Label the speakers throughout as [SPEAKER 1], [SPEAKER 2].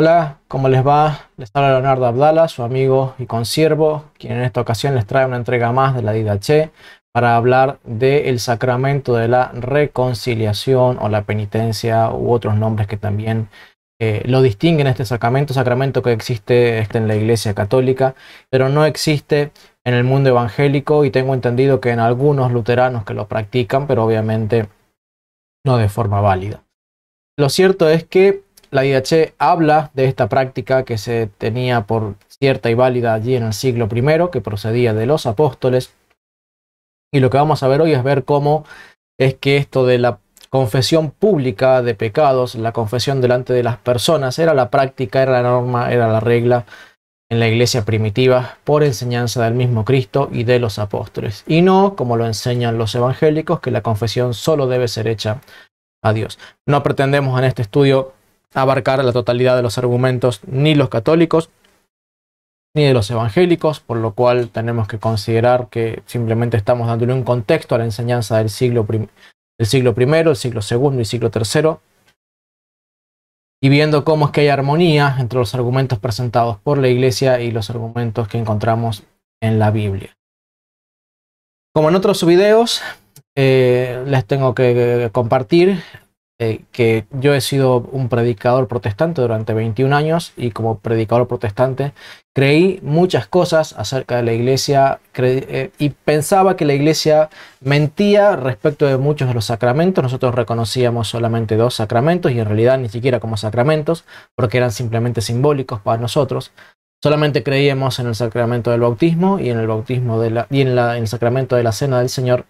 [SPEAKER 1] Hola, ¿cómo les va? Les habla Leonardo Abdala, su amigo y consiervo, quien en esta ocasión les trae una entrega más de la Che para hablar del sacramento de la reconciliación o la penitencia u otros nombres que también eh, lo distinguen este sacramento, sacramento que existe este, en la Iglesia Católica, pero no existe en el mundo evangélico y tengo entendido que en algunos luteranos que lo practican, pero obviamente no de forma válida. Lo cierto es que la IH habla de esta práctica que se tenía por cierta y válida allí en el siglo I, que procedía de los apóstoles. Y lo que vamos a ver hoy es ver cómo es que esto de la confesión pública de pecados, la confesión delante de las personas, era la práctica, era la norma, era la regla en la iglesia primitiva por enseñanza del mismo Cristo y de los apóstoles. Y no, como lo enseñan los evangélicos, que la confesión solo debe ser hecha a Dios. No pretendemos en este estudio abarcar la totalidad de los argumentos ni los católicos ni de los evangélicos, por lo cual tenemos que considerar que simplemente estamos dándole un contexto a la enseñanza del siglo, del siglo I, el siglo segundo y siglo tercero y viendo cómo es que hay armonía entre los argumentos presentados por la Iglesia y los argumentos que encontramos en la Biblia. Como en otros videos, eh, les tengo que compartir eh, que yo he sido un predicador protestante durante 21 años y como predicador protestante creí muchas cosas acerca de la iglesia eh, y pensaba que la iglesia mentía respecto de muchos de los sacramentos. Nosotros reconocíamos solamente dos sacramentos y en realidad ni siquiera como sacramentos porque eran simplemente simbólicos para nosotros. Solamente creíamos en el sacramento del bautismo y en el bautismo de la, y en el sacramento de la cena del Señor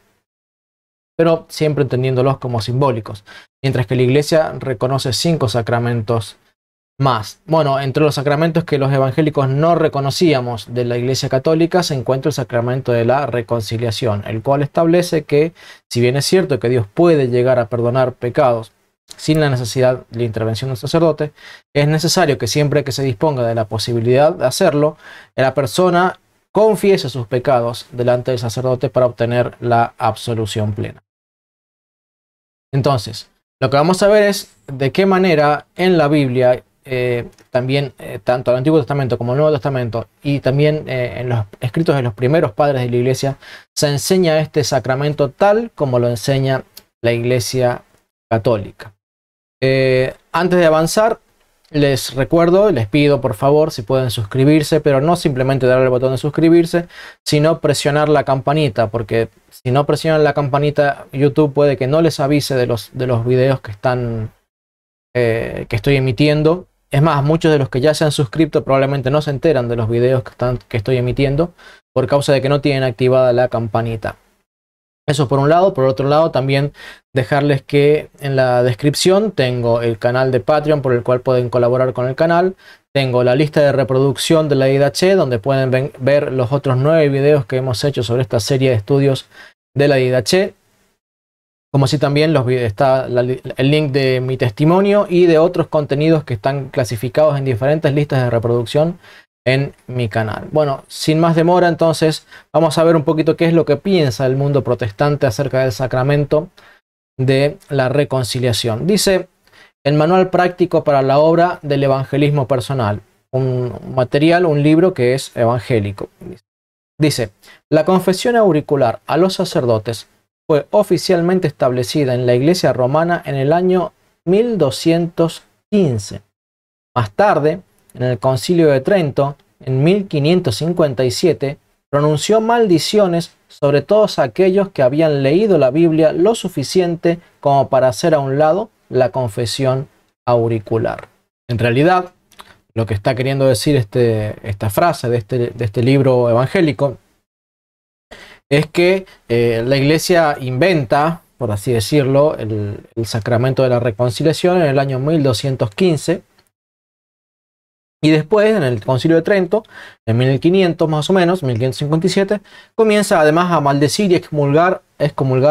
[SPEAKER 1] pero siempre entendiéndolos como simbólicos, mientras que la Iglesia reconoce cinco sacramentos más. Bueno, entre los sacramentos que los evangélicos no reconocíamos de la Iglesia Católica se encuentra el sacramento de la reconciliación, el cual establece que, si bien es cierto que Dios puede llegar a perdonar pecados sin la necesidad de la intervención del sacerdote, es necesario que siempre que se disponga de la posibilidad de hacerlo, la persona confiese sus pecados delante del sacerdote para obtener la absolución plena. Entonces, lo que vamos a ver es de qué manera en la Biblia, eh, también eh, tanto el Antiguo Testamento como el Nuevo Testamento, y también eh, en los escritos de los primeros padres de la iglesia, se enseña este sacramento tal como lo enseña la iglesia católica. antes de avanzar, les recuerdo, les pido por favor si pueden suscribirse, pero no simplemente darle el botón de suscribirse, sino presionar la campanita, porque si no presionan la campanita, YouTube puede que no les avise de los, de los videos que están eh, que estoy emitiendo. Es más, muchos de los que ya se han suscrito probablemente no se enteran de los videos que, están, que estoy emitiendo por causa de que no tienen activada la campanita. Eso por un lado, por otro lado también dejarles que en la descripción tengo el canal de Patreon por el cual pueden colaborar con el canal, tengo la lista de reproducción de la IDH donde pueden ver los otros nueve videos que hemos hecho sobre esta serie de estudios de la IDH, como si también los, está el link de mi testimonio y de otros contenidos que están clasificados en diferentes listas de reproducción en mi canal. Bueno, sin más demora, entonces vamos a ver un poquito qué es lo que piensa el mundo protestante acerca del sacramento de la reconciliación. Dice el manual práctico para la obra del evangelismo personal, un material, un libro que es evangélico. Dice, la confesión auricular a los sacerdotes fue oficialmente establecida en la Iglesia romana en el año 1215. Más tarde, en el concilio de Trento, en 1557, pronunció maldiciones sobre todos aquellos que habían leído la Biblia lo suficiente como para hacer a un lado la confesión auricular. En realidad, lo que está queriendo decir este, esta frase de este, este libro evangélico es que eh, la iglesia inventa, por así decirlo, el sacramento de la reconciliación en el año 1215 y después, en el Concilio de Trento, en 1500 más o menos, 1557, comienza además a maldecir y excomulgar,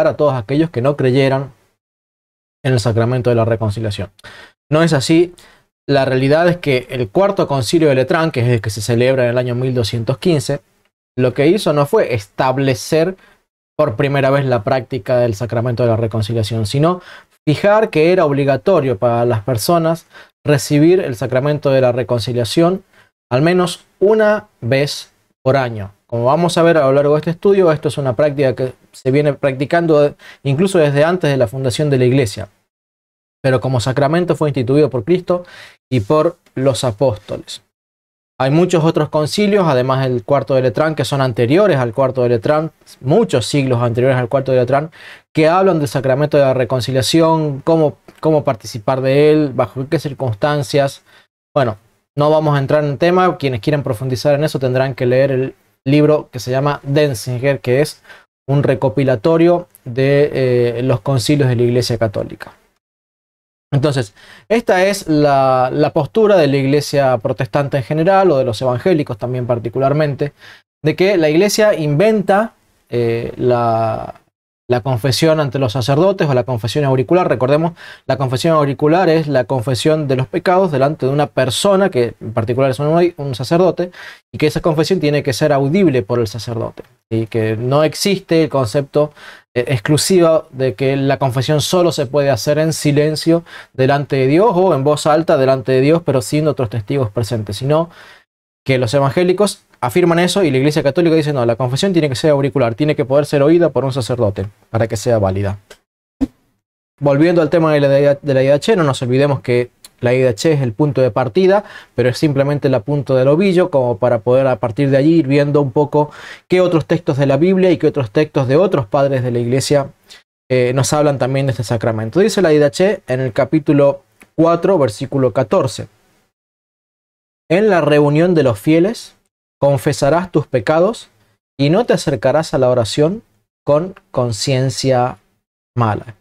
[SPEAKER 1] a todos aquellos que no creyeran en el sacramento de la reconciliación. No es así. La realidad es que el cuarto concilio de Letrán, que es el que se celebra en el año 1215, lo que hizo no fue establecer por primera vez la práctica del sacramento de la reconciliación, sino fijar que era obligatorio para las personas recibir el sacramento de la reconciliación al menos una vez por año. Como vamos a ver a lo largo de este estudio, esto es una práctica que se viene practicando incluso desde antes de la fundación de la iglesia, pero como sacramento fue instituido por Cristo y por los apóstoles. Hay muchos otros concilios, además del cuarto de Letrán, que son anteriores al cuarto de Letrán, muchos siglos anteriores al cuarto de Letrán, que hablan del sacramento de la reconciliación, cómo, cómo participar de él, bajo qué circunstancias. Bueno, no vamos a entrar en tema, quienes quieran profundizar en eso tendrán que leer el libro que se llama Denzinger, que es un recopilatorio de eh, los concilios de la Iglesia Católica. Entonces, esta es la, postura de la iglesia protestante en general o de los evangélicos también particularmente, de que la iglesia inventa eh, la, confesión ante los sacerdotes o la confesión auricular. Recordemos, la confesión auricular es la confesión de los pecados delante de una persona, que en particular es un sacerdote, y que esa confesión tiene que ser audible por el sacerdote. Y que no existe el concepto eh, exclusiva de que la confesión solo se puede hacer en silencio delante de Dios o en voz alta delante de Dios, pero sin otros testigos presentes, sino que los evangélicos afirman eso y la Iglesia Católica dice, no, la confesión tiene que ser auricular, tiene que poder ser oída por un sacerdote para que sea válida. Volviendo al tema de la, de no nos olvidemos que la IDH es el punto de partida, pero es simplemente la punta del ovillo como para poder a partir de allí ir viendo un poco qué otros textos de la Biblia y qué otros textos de otros padres de la iglesia eh, nos hablan también de este sacramento. Dice la IDH en el capítulo 4, versículo 14. En la reunión de los fieles confesarás tus pecados y no te acercarás a la oración con conciencia mala.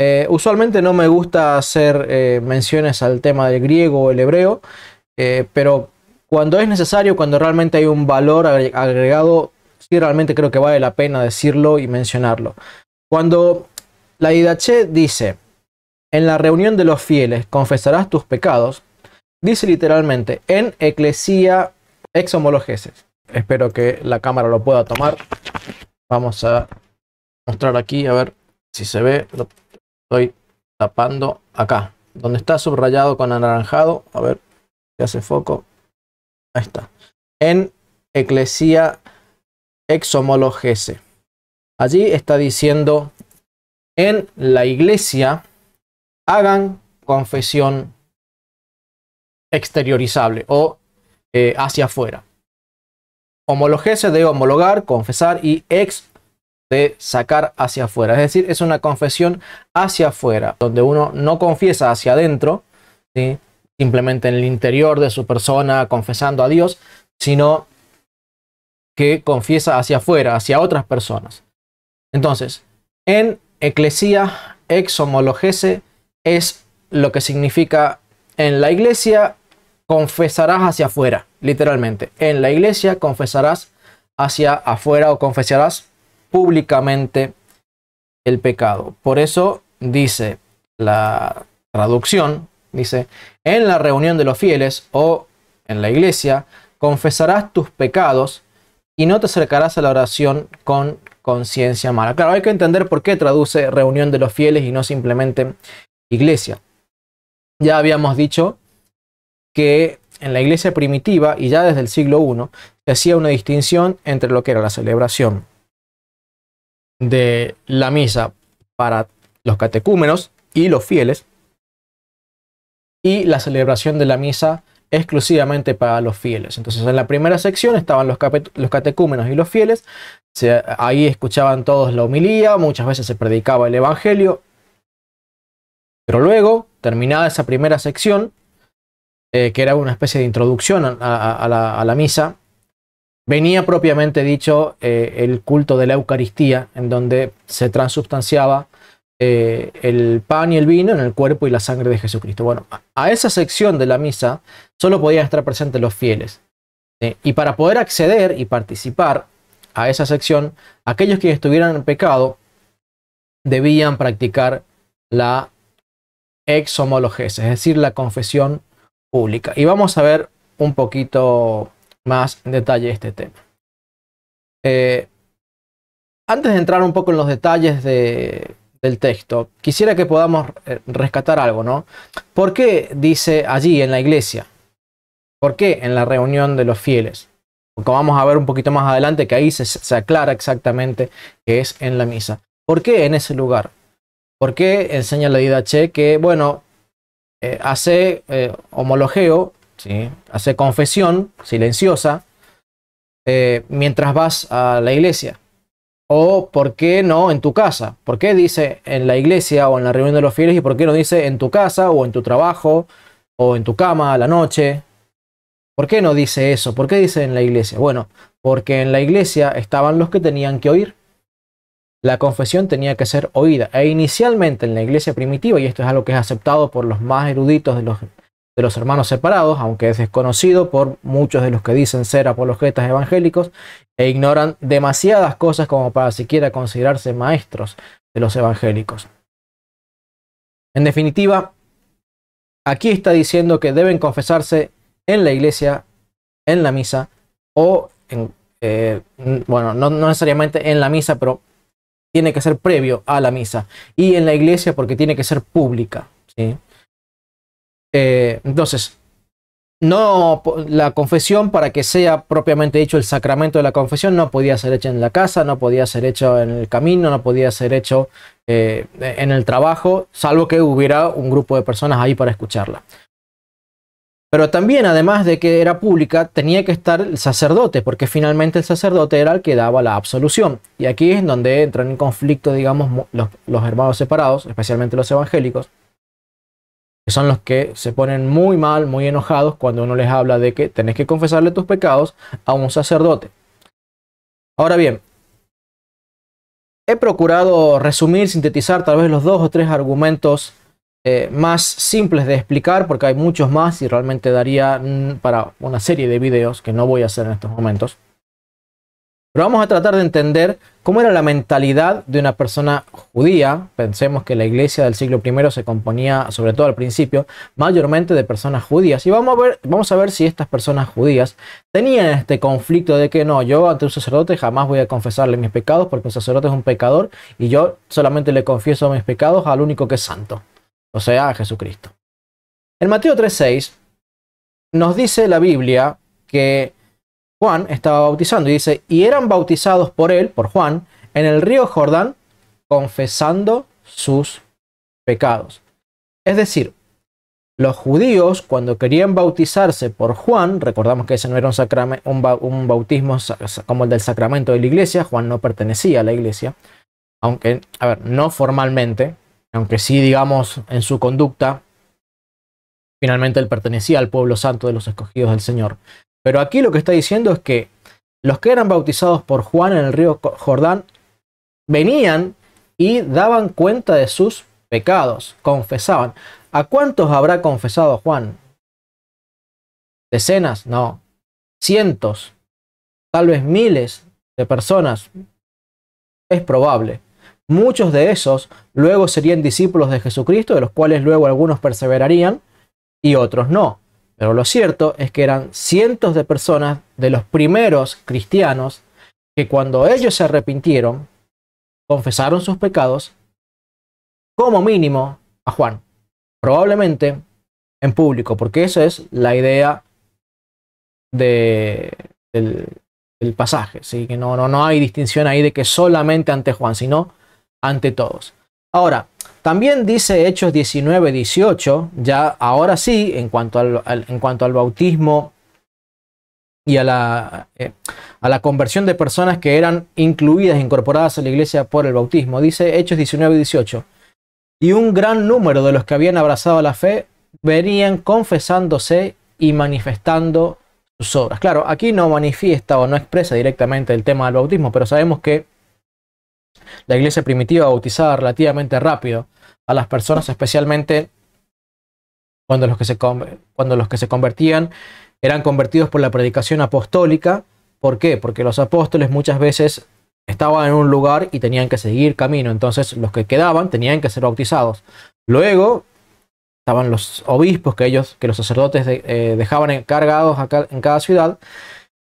[SPEAKER 1] Eh, usualmente no me gusta hacer eh, menciones al tema del griego o el hebreo, eh, pero cuando es necesario, cuando realmente hay un valor agregado, sí realmente creo que vale la pena decirlo y mencionarlo. Cuando la Didache dice, en la reunión de los fieles confesarás tus pecados, dice literalmente, en eclesía ex homologeses. Espero que la cámara lo pueda tomar. Vamos a mostrar aquí, a ver si se ve. Estoy tapando acá. Donde está subrayado con anaranjado. A ver si hace foco. Ahí está. En Eclesia Exhomologese. Allí está diciendo en la iglesia hagan confesión exteriorizable o eh, hacia afuera. Homologese de homologar, confesar y ex sacar hacia afuera. Es decir, es una confesión hacia afuera, donde uno no confiesa hacia adentro, simplemente en el interior de su persona, confesando a Dios, sino que confiesa hacia afuera, hacia otras personas. Entonces, en eclesia ex homologese es lo que significa en la iglesia confesarás hacia afuera, literalmente. En la iglesia confesarás hacia afuera o confesarás públicamente el pecado. Por eso dice la traducción, dice, en la reunión de los fieles o en la iglesia, confesarás tus pecados y no te acercarás a la oración con conciencia mala. Claro, hay que entender por qué traduce reunión de los fieles y no simplemente iglesia. Ya habíamos dicho que en la iglesia primitiva y ya desde el siglo I se hacía una distinción entre lo que era la celebración de la misa para los catecúmenos y los fieles y la celebración de la misa exclusivamente para los fieles. Entonces en la primera sección estaban los, catecúmenos y los fieles, ahí escuchaban todos la homilía, muchas veces se predicaba el Evangelio, pero luego, terminada esa primera sección, eh, que era una especie de introducción a la misa, venía propiamente dicho eh, el culto de la Eucaristía, en donde se transubstanciaba eh, el pan y el vino en el cuerpo y la sangre de Jesucristo. Bueno, a esa sección de la misa solo podían estar presentes los fieles. Y para poder acceder y participar a esa sección, aquellos que estuvieran en pecado debían practicar la ex es decir, la confesión pública. Y vamos a ver un poquito más detalle este tema. Eh, antes de entrar un poco en los detalles del texto, quisiera que podamos eh, rescatar algo, ¿no? ¿Por qué dice allí en la iglesia? ¿Por qué en la reunión de los fieles? Porque vamos a ver un poquito más adelante que ahí se, aclara exactamente que es en la misa. ¿Por qué en ese lugar? ¿Por qué enseña la Didache que, bueno, eh, hace homologeo hace confesión silenciosa eh, mientras vas a la iglesia. O por qué no en tu casa. ¿Por qué dice en la iglesia o en la reunión de los fieles y por qué no dice en tu casa o en tu trabajo o en tu cama a la noche? ¿Por qué no dice eso? ¿Por qué dice en la iglesia? Bueno, porque en la iglesia estaban los que tenían que oír. La confesión tenía que ser oída. E inicialmente en la iglesia primitiva, y esto es algo que es aceptado por los más eruditos de los de los hermanos separados, aunque es desconocido por muchos de los que dicen ser apologetas evangélicos e ignoran demasiadas cosas como para siquiera considerarse maestros de los evangélicos. En definitiva, aquí está diciendo que deben confesarse en la iglesia, en la misa o
[SPEAKER 2] en, eh,
[SPEAKER 1] bueno, no, no necesariamente en la misa, pero tiene que ser previo a la misa y en la iglesia porque tiene que ser pública. ¿sí? Eh, entonces, no la confesión para que sea propiamente dicho el sacramento de la confesión no podía ser hecha en la casa, no podía ser hecho en el camino, no podía ser hecho eh, en el trabajo, salvo que hubiera un grupo de personas ahí para escucharla. Pero también, además de que era pública, tenía que estar el sacerdote, porque finalmente el sacerdote era el que daba la absolución. Y aquí es donde entran en conflicto, digamos, los hermanos separados, especialmente los evangélicos, que son los que se ponen muy mal, muy enojados cuando uno les habla de que tenés que confesarle tus pecados a un sacerdote. Ahora bien, he procurado resumir, sintetizar tal vez los dos o tres argumentos eh, más simples de explicar, porque hay muchos más y realmente daría mm, para una serie de videos que no voy a hacer en estos momentos. Pero vamos a tratar de entender cómo era la mentalidad de una persona judía. Pensemos que la iglesia del siglo I se componía, sobre todo al principio, mayormente de personas judías. Y vamos a ver, vamos a ver si estas personas judías tenían este conflicto de que no, yo ante un sacerdote jamás voy a confesarle mis pecados porque un sacerdote es un pecador y yo solamente le confieso mis pecados al único que es santo, o sea, a Jesucristo. En Mateo 3.6 nos dice la Biblia que Juan estaba bautizando. Y dice, y eran bautizados por él, por Juan, en el río Jordán, confesando sus pecados. Es decir, los judíos cuando querían bautizarse por Juan, recordamos que ese no era un, un, un bautismo como el del sacramento de la iglesia, Juan no pertenecía a la iglesia, aunque, a ver, no formalmente, aunque sí digamos en su conducta, finalmente él pertenecía al pueblo santo de los escogidos del Señor. Pero aquí lo que está diciendo es que los que eran bautizados por Juan en el río Jordán venían y daban cuenta de sus pecados, confesaban. ¿A cuántos habrá confesado Juan? ¿Decenas? No. Cientos, tal vez miles de personas. Es probable. Muchos de esos luego serían discípulos de Jesucristo, de los cuales luego algunos perseverarían y otros no. Pero lo cierto es que eran cientos de personas de los primeros cristianos que cuando ellos se arrepintieron, confesaron sus pecados, como mínimo, a Juan. Probablemente en público, porque esa es la idea del, pasaje. ¿sí? Que no, no, no hay distinción ahí de que solamente ante Juan, sino ante todos. Ahora, también dice Hechos 19, 18, ya ahora sí, en cuanto al, en cuanto al bautismo y a la, eh, a la conversión de personas que eran incluidas, incorporadas a la iglesia por el bautismo, dice Hechos 19, 18, y un gran número de los que habían abrazado la fe venían confesándose y manifestando sus obras. Claro, aquí no manifiesta o no expresa directamente el tema del bautismo, pero sabemos que la iglesia primitiva bautizaba relativamente rápido a las personas, especialmente cuando los que se, cuando los que se convertían eran convertidos por la predicación apostólica. ¿Por qué? Porque los apóstoles muchas veces estaban en un lugar y tenían que seguir camino, entonces los que quedaban tenían que ser bautizados. Luego estaban los obispos que ellos, que los sacerdotes eh, dejaban encargados en cada ciudad.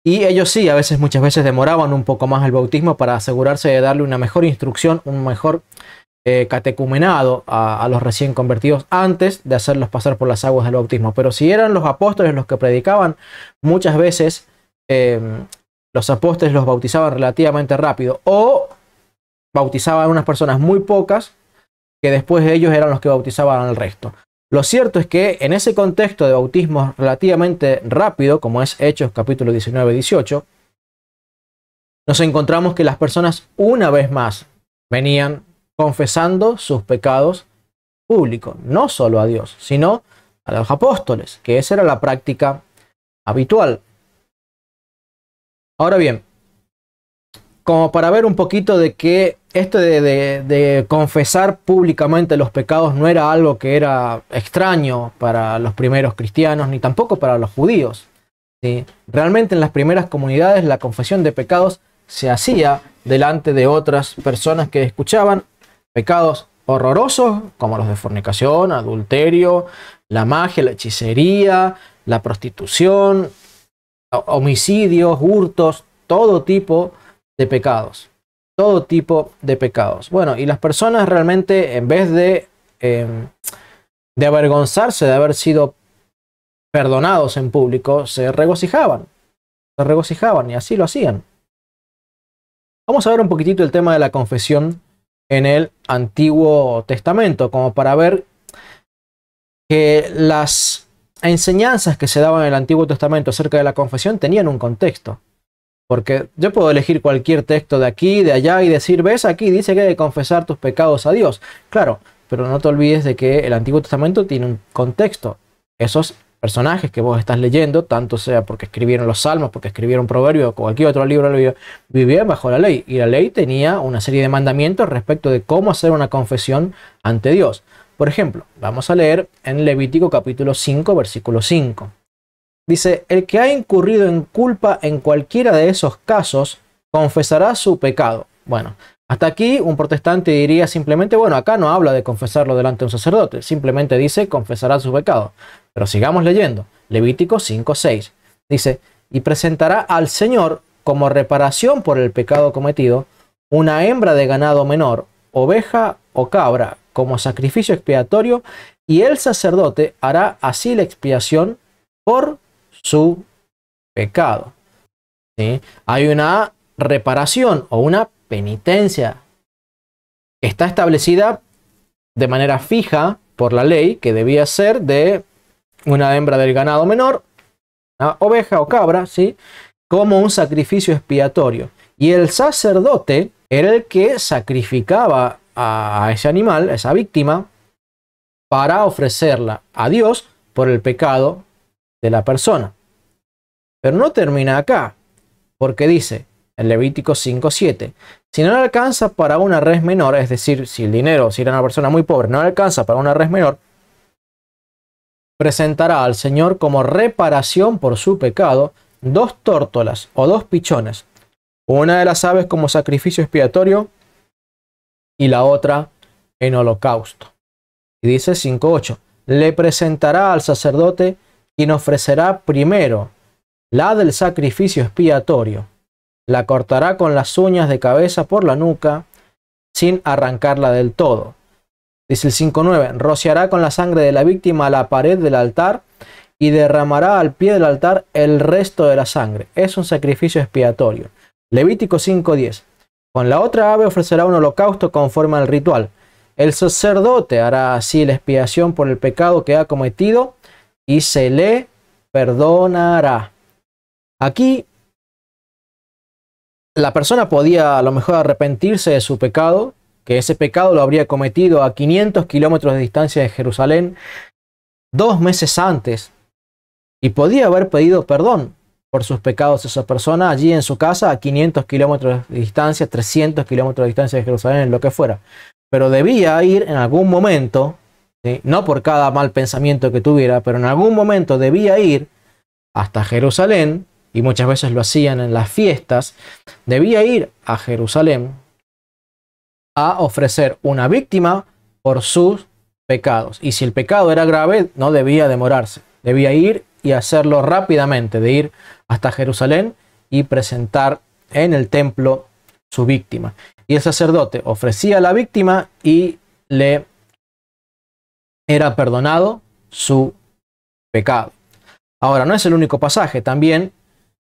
[SPEAKER 1] Y ellos sí, a veces, muchas veces demoraban un poco más el bautismo para asegurarse de darle una mejor instrucción, un mejor eh, catecumenado a, los recién convertidos antes de hacerlos pasar por las aguas del bautismo. Pero si eran los apóstoles los que predicaban, muchas veces em, los apóstoles los bautizaban relativamente rápido o bautizaban unas personas muy pocas que después de ellos eran los que bautizaban al resto. Lo cierto es que en ese contexto de bautismo relativamente rápido, como es Hechos capítulo 19-18, nos encontramos que las personas una vez más venían confesando sus pecados públicos, no solo a Dios, sino a los apóstoles, que esa era la práctica habitual. Ahora bien, como para ver un poquito de que esto de, confesar públicamente los pecados no era algo que era extraño para los primeros cristianos, ni tampoco para los judíos. Realmente en las primeras comunidades la confesión de pecados se hacía delante de otras personas que escuchaban pecados horrorosos como los de fornicación, adulterio, la magia, la hechicería, la prostitución, homicidios, hurtos, todo tipo de pecados. Todo tipo de pecados. Bueno, y las personas realmente en vez de, em, de avergonzarse de haber sido perdonados en público, se regocijaban. Se regocijaban y así lo hacían. Vamos a ver un poquitito el tema de la confesión en el Antiguo Testamento, como para ver que las enseñanzas que se daban en el Antiguo Testamento acerca de la confesión tenían un contexto. Porque yo puedo elegir cualquier texto de aquí, de allá y decir, ves, aquí dice que hay que confesar tus pecados a Dios. Claro, pero no te olvides de que el Antiguo Testamento tiene un contexto. Esos personajes que vos estás leyendo, tanto sea porque escribieron los salmos, porque escribieron proverbios o cualquier otro libro, vivían bajo la ley. Y la ley tenía una serie de mandamientos respecto de cómo hacer una confesión ante Dios. Por ejemplo, vamos a leer en Levítico capítulo 5, versículo 5. Dice, el que ha incurrido en culpa en cualquiera de esos casos, confesará su pecado. Bueno, hasta aquí un protestante diría simplemente, bueno, acá no habla de confesarlo delante de un sacerdote, simplemente dice confesará su pecado. Pero sigamos leyendo. Levítico 5.6 dice, y presentará al Señor como reparación por el pecado cometido una hembra de ganado menor, oveja o cabra, como sacrificio expiatorio, y el sacerdote hará así la expiación por su pecado. Hay una reparación o una penitencia está establecida de manera fija por la ley que debía ser de una hembra del ganado menor, una oveja o cabra, ¿sí? como un sacrificio expiatorio. Y el sacerdote era el que sacrificaba a ese animal, a esa víctima, para ofrecerla a Dios por el pecado de la persona. Pero no termina acá, porque dice en Levítico 5.7, si no le alcanza para una res menor, es decir, si el dinero, si era una persona muy pobre, no le alcanza para una res menor, presentará al Señor como reparación por su pecado dos tórtolas o dos pichones, una de las aves como sacrificio expiatorio y la otra en holocausto. Y dice 5.8, le presentará al sacerdote quien ofrecerá primero la del sacrificio expiatorio, la cortará con las uñas de cabeza por la nuca sin arrancarla del todo Dice el 5.9, rociará con la sangre de la víctima la pared del altar y derramará al pie del altar el resto de la sangre. Es un sacrificio expiatorio. Levítico 5.10, con la otra ave ofrecerá un holocausto conforme al ritual. El sacerdote hará así la expiación por el pecado que ha cometido y se le perdonará. Aquí la persona podía a lo mejor arrepentirse de su pecado que ese pecado lo habría cometido a 500 kilómetros de distancia de Jerusalén dos meses antes y podía haber pedido perdón por sus pecados a esa persona allí en su casa a 500 kilómetros de distancia, 300 kilómetros de distancia de Jerusalén, lo que fuera. Pero debía ir en algún momento, no por cada mal pensamiento que tuviera, pero en algún momento debía ir hasta Jerusalén, y muchas veces lo hacían en las fiestas, debía ir a Jerusalén a ofrecer una víctima por sus pecados. Y si el pecado era grave, no debía demorarse, debía ir y hacerlo rápidamente, de ir hasta Jerusalén y presentar en el templo su víctima. Y el sacerdote ofrecía a la víctima y le era perdonado su pecado. Ahora, no es el único pasaje, también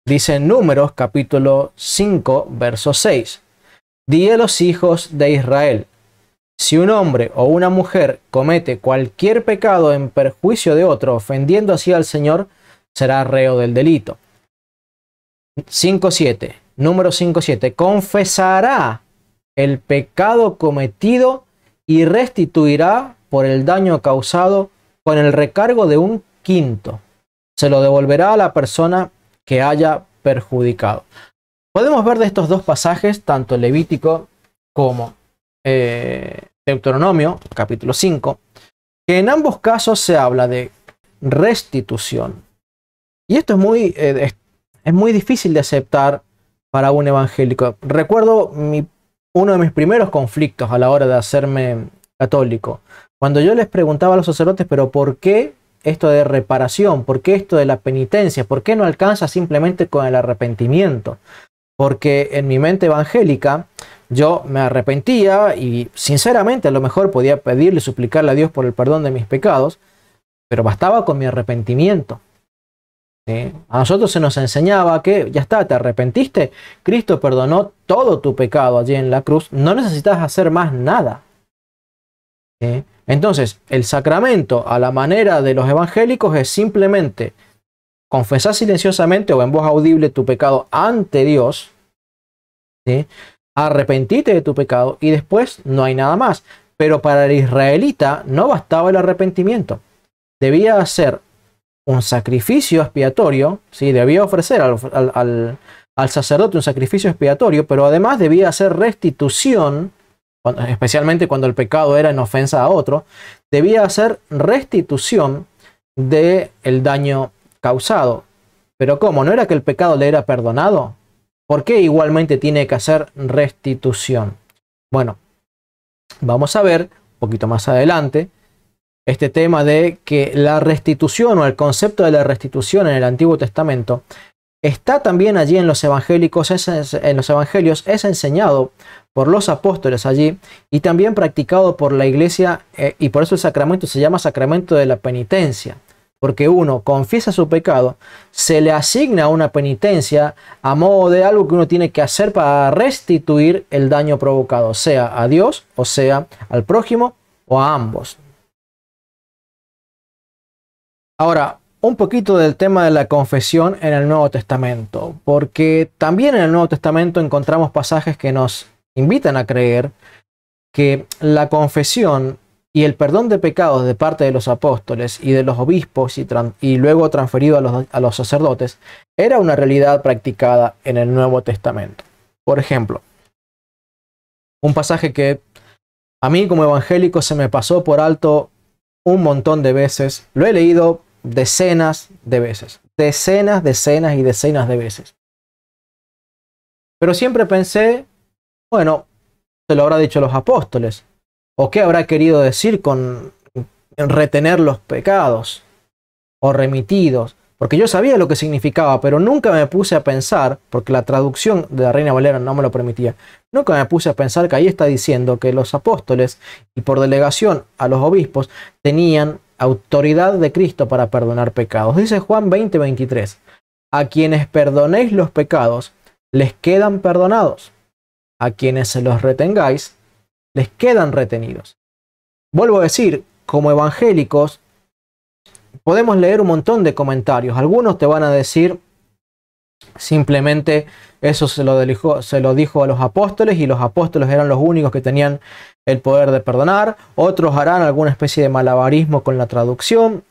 [SPEAKER 1] dice en Números capítulo 5, verso 6. Di a los hijos de Israel, si un hombre o una mujer comete cualquier pecado en perjuicio de otro, ofendiendo así al Señor, será reo del delito. 5.7, número 5.7, confesará el pecado cometido y restituirá por el daño causado con el recargo de un quinto. Se lo devolverá a la persona que haya perjudicado. Podemos ver de estos dos pasajes, tanto Levítico como eh, Deuteronomio, capítulo 5, que en ambos casos se habla de restitución. Y esto es muy, eh, muy difícil de aceptar para un evangélico. Recuerdo uno de mis primeros conflictos a la hora de hacerme católico, cuando yo les preguntaba a los sacerdotes, pero ¿por qué esto de reparación? ¿Por qué esto de la penitencia? ¿Por qué no alcanza simplemente con el arrepentimiento? porque en mi mente evangélica yo me arrepentía y sinceramente a lo mejor podía pedirle, suplicarle a Dios por el perdón de mis pecados, pero bastaba con mi arrepentimiento. A nosotros se nos enseñaba que ya está, te arrepentiste, Cristo perdonó todo tu pecado allí en la cruz, no necesitas hacer más nada. Entonces, el sacramento a la manera de los evangélicos es simplemente confesar silenciosamente o en voz audible tu pecado ante Dios, arrepentite de tu pecado y después no hay nada más. Pero para el israelita no bastaba el arrepentimiento. Debía hacer un sacrificio expiatorio, ¿sí? debía ofrecer al, sacerdote un sacrificio expiatorio, pero además debía hacer restitución, especialmente cuando el pecado era en ofensa a otro, debía hacer restitución del el daño causado. Pero ¿cómo? ¿No era que el pecado le era perdonado? ¿Por qué igualmente tiene que hacer restitución? Bueno, vamos a ver un poquito más adelante este tema de que la restitución o el concepto de la restitución en el Antiguo Testamento está también allí en los evangélicos, en los evangelios, es enseñado por los apóstoles allí y también practicado por la iglesia eh, y por eso el sacramento se llama sacramento de la penitencia porque uno confiesa su pecado, se le asigna una penitencia a modo de algo que uno tiene que hacer para restituir el daño provocado, sea a Dios, o sea al prójimo, o a ambos. Ahora, un poquito del tema de la confesión en el Nuevo Testamento, porque también en el Nuevo Testamento encontramos pasajes que nos invitan a creer que la confesión y el perdón de pecados de parte de los apóstoles y de los obispos y, luego transferido a los, a los sacerdotes era una realidad practicada en el Nuevo Testamento. Por ejemplo, un pasaje que a mí como evangélico se me pasó por alto un montón de veces, lo he leído decenas de veces, decenas, decenas y decenas de veces. Pero siempre pensé, bueno, se lo habrá dicho los apóstoles, ¿O qué habrá querido decir con retener los pecados o remitidos? Porque yo sabía lo que significaba, pero nunca me puse a pensar, porque la traducción de la Reina Valera no me lo permitía, nunca me puse a pensar que ahí está diciendo que los apóstoles y por delegación a los obispos tenían autoridad de Cristo para perdonar pecados. Dice Juan 20, 23, a quienes perdonéis los pecados, les quedan perdonados. A quienes se los retengáis, les quedan retenidos. Vuelvo a decir, como evangélicos, podemos leer un montón de comentarios. Algunos te van a decir simplemente eso se lo, dijo, se lo dijo a los apóstoles y los apóstoles eran los únicos que tenían el poder de perdonar. Otros harán alguna especie de malabarismo con la traducción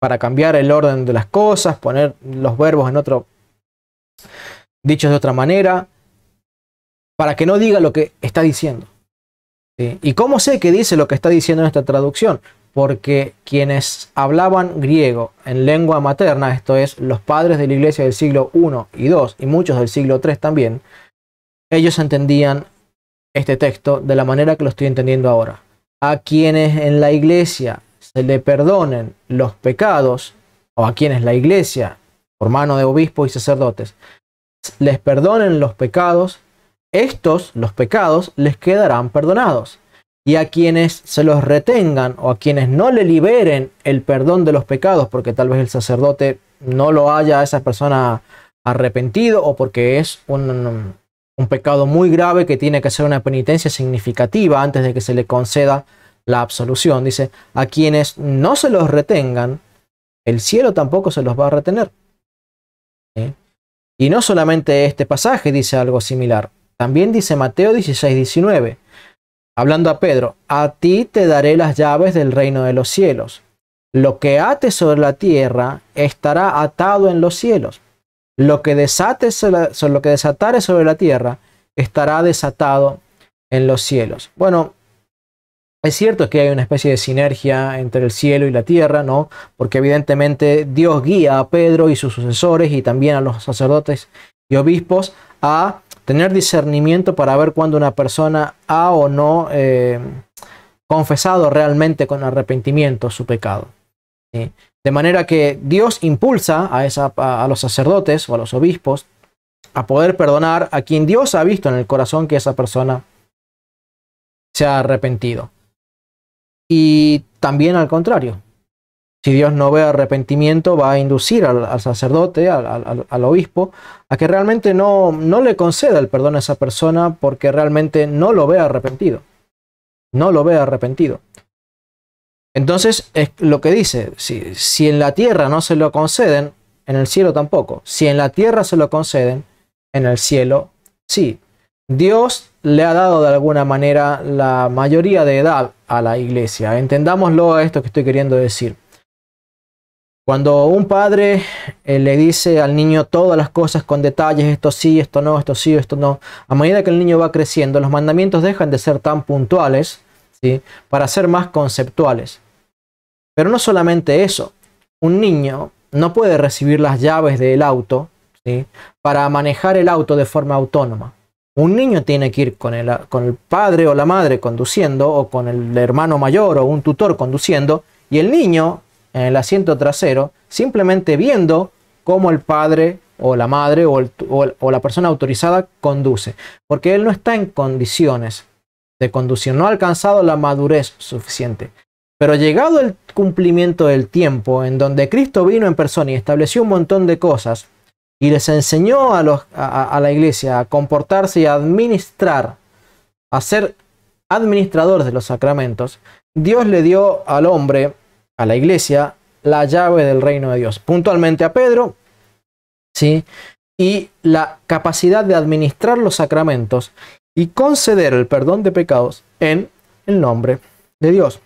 [SPEAKER 1] para cambiar el orden de las cosas, poner los verbos en otro dichos de otra manera, para que no diga lo que está diciendo. ¿Y cómo sé que dice lo que está diciendo en esta traducción? Porque quienes hablaban griego en lengua materna, esto es, los padres de la iglesia del siglo I y II y muchos del siglo III también, ellos entendían este texto de la manera que lo estoy entendiendo ahora. A quienes en la iglesia se le perdonen los pecados, o a quienes la iglesia, por mano de obispos y sacerdotes, les perdonen los pecados, estos, los pecados, les quedarán perdonados. Y a quienes se los retengan o a quienes no le liberen el perdón de los pecados, porque tal vez el sacerdote no lo haya a esa persona arrepentido o porque es un, pecado muy grave que tiene que hacer una penitencia significativa antes de que se le conceda la absolución. Dice, a quienes no se los retengan, el cielo tampoco se los va a retener. Y no solamente este pasaje dice algo similar. También dice Mateo 16, 19, hablando a Pedro, a ti te daré las llaves del reino de los cielos. Lo que ate sobre la tierra estará atado en los cielos. Lo que, desates, lo que sobre la tierra estará desatado en los cielos. Bueno, es cierto que hay una especie de sinergia entre el cielo y la tierra, ¿no? Porque evidentemente Dios guía a Pedro y sus sucesores y también a los sacerdotes y obispos a tener discernimiento para ver cuando una persona ha o no eh, confesado realmente con arrepentimiento su pecado. De manera que Dios impulsa a, los sacerdotes o a los obispos a poder perdonar a quien Dios ha visto en el corazón que esa persona se ha arrepentido. Y también al contrario, si Dios no ve arrepentimiento, va a inducir al, sacerdote, al, obispo, a que realmente no, no le conceda el perdón a esa persona porque realmente no lo ve arrepentido. No lo ve arrepentido. Entonces, es lo que dice, si, si en la tierra no se lo conceden, en el cielo tampoco. Si en la tierra se lo conceden, en el cielo sí. Dios le ha dado de alguna manera la mayoría de edad a la iglesia. Entendámoslo a esto que estoy queriendo decir. Cuando un padre eh, le dice al niño todas las cosas con detalles, esto sí, esto no, esto sí, esto no, a medida que el niño va creciendo, los mandamientos dejan de ser tan puntuales para ser más conceptuales. Pero no solamente eso, un niño no puede recibir las llaves del auto para manejar el auto de forma autónoma. Un niño tiene que ir con con el padre o la madre conduciendo o con el hermano mayor o un tutor conduciendo y el niño en el asiento trasero, simplemente viendo cómo el padre o la madre o, la persona autorizada conduce, porque él no está en condiciones de conducir, no ha alcanzado la madurez suficiente. Pero llegado el cumplimiento del tiempo, en donde Cristo vino en persona y estableció un montón de cosas, y les enseñó a, los, a, la iglesia a comportarse y a administrar, a ser administradores de los sacramentos, Dios le dio al hombre a la iglesia la llave del reino de Dios, puntualmente a Pedro, ¿sí? y la capacidad de administrar los sacramentos y conceder el perdón de pecados en el nombre de Dios.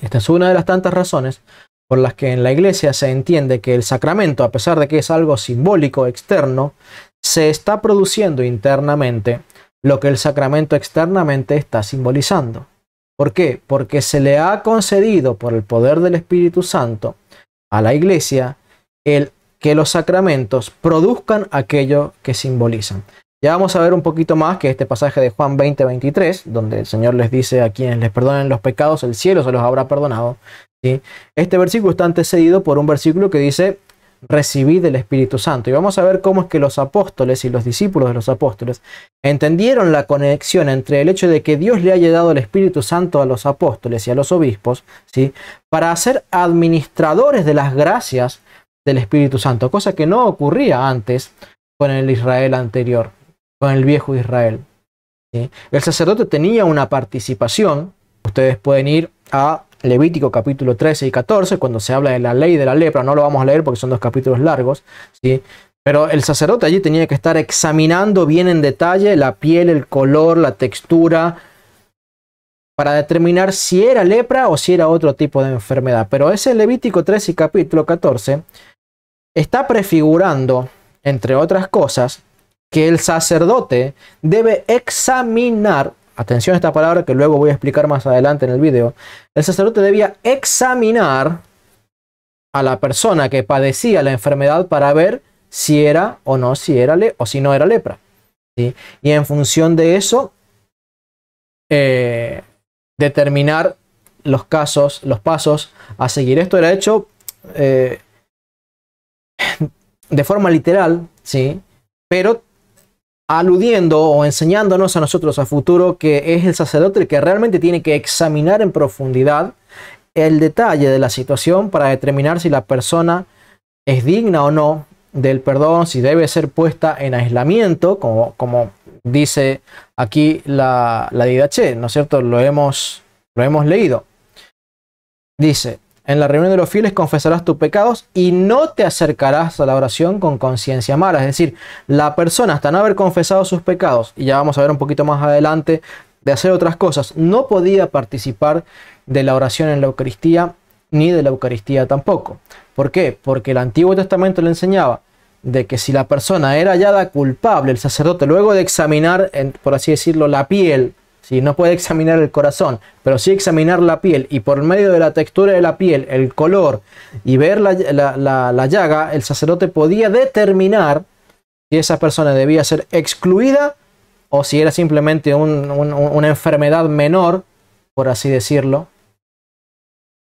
[SPEAKER 1] Esta es una de las tantas razones por las que en la iglesia se entiende que el sacramento, a pesar de que es algo simbólico externo, se está produciendo internamente lo que el sacramento externamente está simbolizando. ¿Por qué? Porque se le ha concedido por el poder del Espíritu Santo a la iglesia el que los sacramentos produzcan aquello que simbolizan. Ya vamos a ver un poquito más que este pasaje de Juan 20, 23, donde el Señor les dice a quienes les perdonen los pecados, el cielo se los habrá perdonado. Este versículo está antecedido por un versículo que dice, recibí del Espíritu Santo. Y vamos a ver cómo es que los apóstoles y los discípulos de los apóstoles entendieron la conexión entre el hecho de que Dios le haya dado el Espíritu Santo a los apóstoles y a los obispos, ¿sí? para ser administradores de las gracias del Espíritu Santo, cosa que no ocurría antes con el Israel anterior, con el viejo Israel. El sacerdote tenía una participación, ustedes pueden ir a Levítico capítulo 13 y 14, cuando se habla de la ley de la lepra, no lo vamos a leer porque son dos capítulos largos, ¿sí? Pero el sacerdote allí tenía que estar examinando bien en detalle la piel, el color, la textura, para determinar si era lepra o si era otro tipo de enfermedad. Pero ese Levítico 13 y capítulo 14 está prefigurando, entre otras cosas, que el sacerdote debe examinar atención a esta palabra que luego voy a explicar más adelante en el video, el sacerdote debía examinar a la persona que padecía la enfermedad para ver si era o no, si era le o si no era lepra. Y en función de eso, eh, determinar los casos, los pasos a seguir. Esto era hecho eh, de forma literal, ¿sí? pero aludiendo o enseñándonos a nosotros a futuro que es el sacerdote el que realmente tiene que examinar en profundidad el detalle de la situación para determinar si la persona es digna o no del perdón, si debe ser puesta en aislamiento, como, como dice aquí la, la Didache, ¿no es cierto? Lo hemos, lo hemos leído. Dice, en la reunión de los fieles confesarás tus pecados y no te acercarás a la oración con conciencia mala. Es decir, la persona hasta no haber confesado sus pecados, y ya vamos a ver un poquito más adelante, de hacer otras cosas, no podía participar de la oración en la Eucaristía ni de la Eucaristía tampoco. ¿Por qué? Porque el Antiguo Testamento le enseñaba de que si la persona era hallada culpable, el sacerdote, luego de examinar, por así decirlo, la piel si No puede examinar el corazón, pero sí examinar la piel y por medio de la textura de la piel, el color y ver la, llaga, el sacerdote podía determinar si esa persona debía ser excluida o si era simplemente una enfermedad menor, por así decirlo,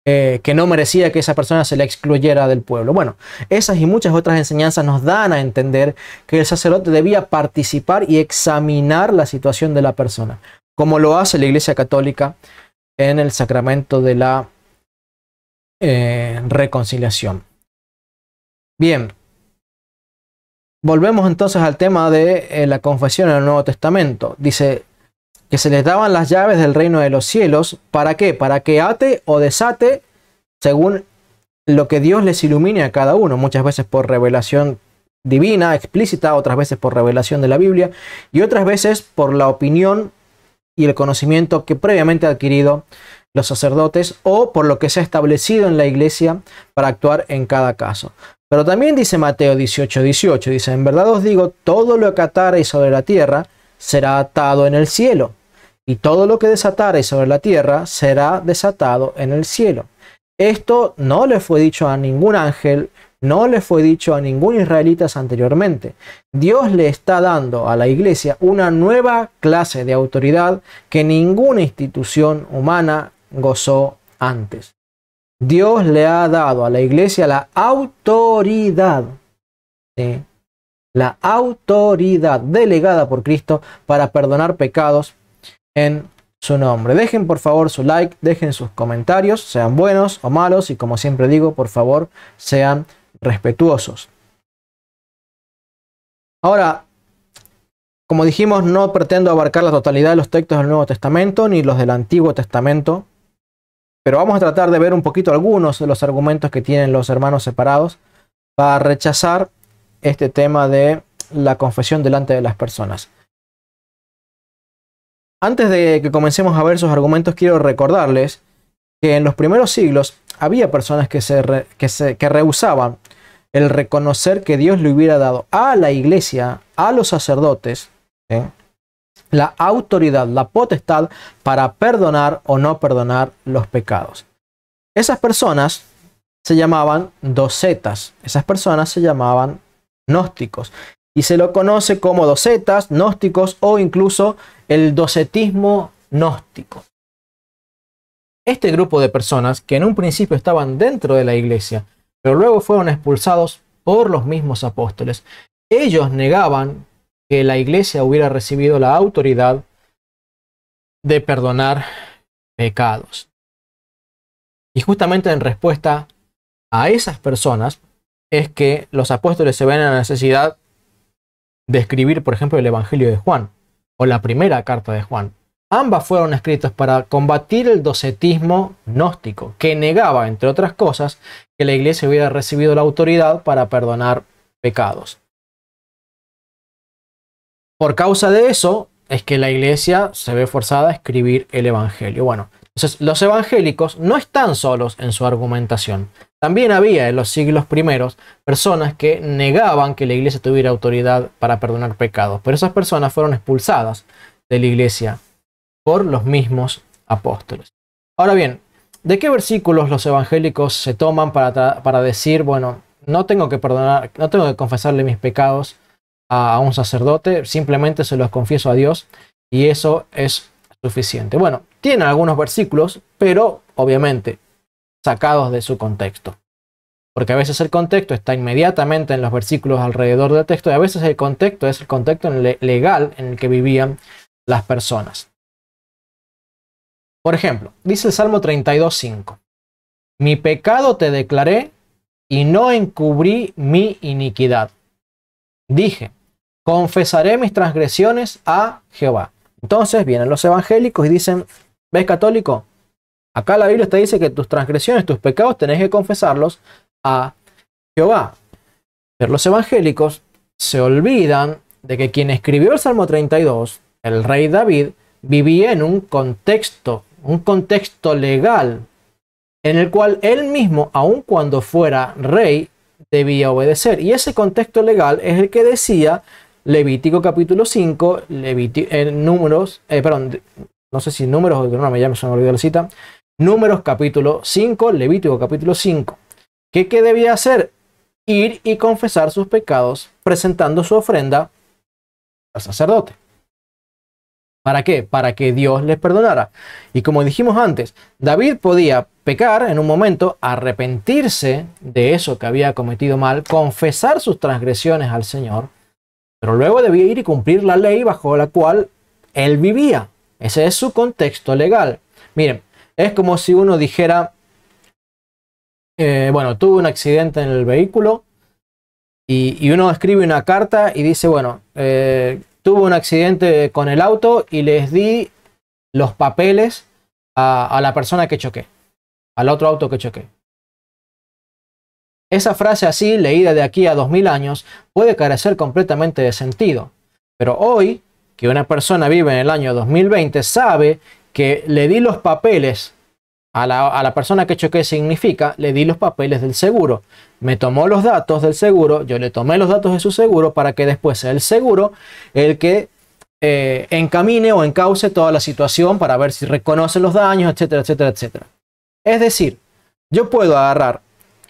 [SPEAKER 1] eh, que no merecía que esa persona se la excluyera del pueblo. Bueno, esas y muchas otras enseñanzas nos dan a entender que el sacerdote debía participar y examinar la situación de la persona como lo hace la Iglesia Católica en el sacramento de la eh, reconciliación. Bien, volvemos entonces al tema de eh, la confesión en el Nuevo Testamento. Dice que se les daban las llaves del reino de los cielos. ¿Para qué? Para que ate o desate según lo que Dios les ilumine a cada uno, muchas veces por revelación divina, explícita, otras veces por revelación de la Biblia y otras veces por la opinión y el conocimiento que previamente ha adquirido los sacerdotes o por lo que se ha establecido en la iglesia para actuar en cada caso. Pero también dice Mateo 18, 18, dice, en verdad os digo, todo lo que atareis sobre la tierra será atado en el cielo, y todo lo que desatareis sobre la tierra será desatado en el cielo. Esto no le fue dicho a ningún ángel no le fue dicho a ningún israelita anteriormente. Dios le está dando a la iglesia una nueva clase de autoridad que ninguna institución humana gozó antes. Dios le ha dado a la iglesia la autoridad, la autoridad delegada por Cristo para perdonar pecados en su nombre. Dejen por favor su like, dejen sus comentarios, sean buenos o malos y como siempre digo, por favor, sean respetuosos. Ahora, como dijimos, no pretendo abarcar la totalidad de los textos del Nuevo Testamento ni los del Antiguo Testamento, pero vamos a tratar de ver un poquito algunos de los argumentos que tienen los hermanos separados para rechazar este tema de la confesión delante de las personas. Antes de que comencemos a ver sus argumentos, quiero recordarles que en los primeros siglos había personas que, se, que rehusaban el reconocer que Dios le hubiera dado a la iglesia, a los sacerdotes, la autoridad, la potestad para perdonar o no perdonar los pecados. Esas personas se llamaban docetas, esas personas se llamaban gnósticos y se lo conoce como docetas, gnósticos o incluso el docetismo gnóstico. Este grupo de personas que en un principio estaban dentro de la iglesia, pero luego fueron expulsados por los mismos apóstoles. Ellos negaban que la iglesia hubiera recibido la autoridad de perdonar pecados. Y justamente en respuesta a esas personas es que los apóstoles se ven en la necesidad de escribir, por ejemplo, el Evangelio de Juan o la primera carta de Juan. Ambas fueron escritas para combatir el docetismo gnóstico, que negaba, entre otras cosas, que la Iglesia hubiera recibido la autoridad para perdonar pecados. Por causa de eso es que la Iglesia se ve forzada a escribir el Evangelio. Bueno, entonces los evangélicos no están solos en su argumentación. También había en los siglos primeros personas que negaban que la Iglesia tuviera autoridad para perdonar pecados, pero esas personas fueron expulsadas de la Iglesia por los mismos apóstoles. Ahora bien, ¿de qué versículos los evangélicos se toman para, decir, bueno, no tengo que perdonar, no tengo que confesarle mis pecados a, a un sacerdote, simplemente se los confieso a Dios y eso es suficiente? Bueno, tienen algunos versículos, pero obviamente sacados de su contexto. Porque a veces el contexto está inmediatamente en los versículos alrededor del texto y a veces el contexto es el contexto legal en el que vivían las personas. Por ejemplo, dice el Salmo 32.5, mi pecado te declaré y no encubrí mi iniquidad. Dije, confesaré mis transgresiones a Jehová. Entonces vienen los evangélicos y dicen, ¿ves católico? Acá la Biblia te dice que tus transgresiones, tus pecados, tenés que confesarlos a Jehová. Pero los evangélicos se olvidan de que quien escribió el Salmo 32, el rey David, vivía en un contexto un contexto legal en el cual él mismo, aun cuando fuera rey, debía obedecer. Y ese contexto legal es el que decía Levítico capítulo 5, Levítico, números, eh, perdón, no sé si números o no, ya me se me olvidó la cita, números capítulo 5, Levítico capítulo 5. ¿Qué debía hacer? Ir y confesar sus pecados presentando su ofrenda al sacerdote. ¿Para qué? Para que Dios les perdonara. Y como dijimos antes, David podía pecar en un momento, arrepentirse de eso que había cometido mal, confesar sus transgresiones al Señor, pero luego debía ir y cumplir la ley bajo la cual él vivía. Ese es su contexto legal. Miren, es como si uno dijera, eh, bueno, tuve un accidente en el vehículo y, uno escribe una carta y dice, bueno, eh, tuve un accidente con el auto y les di los papeles a, la persona que choqué, al otro auto que choqué. Esa frase así, leída de aquí a 2000 años, puede carecer completamente de sentido. Pero hoy, que una persona vive en el año 2020, sabe que le di los papeles a la, persona que choqué significa, le di los papeles del seguro. Me tomó los datos del seguro, yo le tomé los datos de su seguro para que después sea el seguro el que eh, encamine o encauce toda la situación para ver si reconoce los daños, etcétera, etcétera, etcétera. Es decir, yo puedo agarrar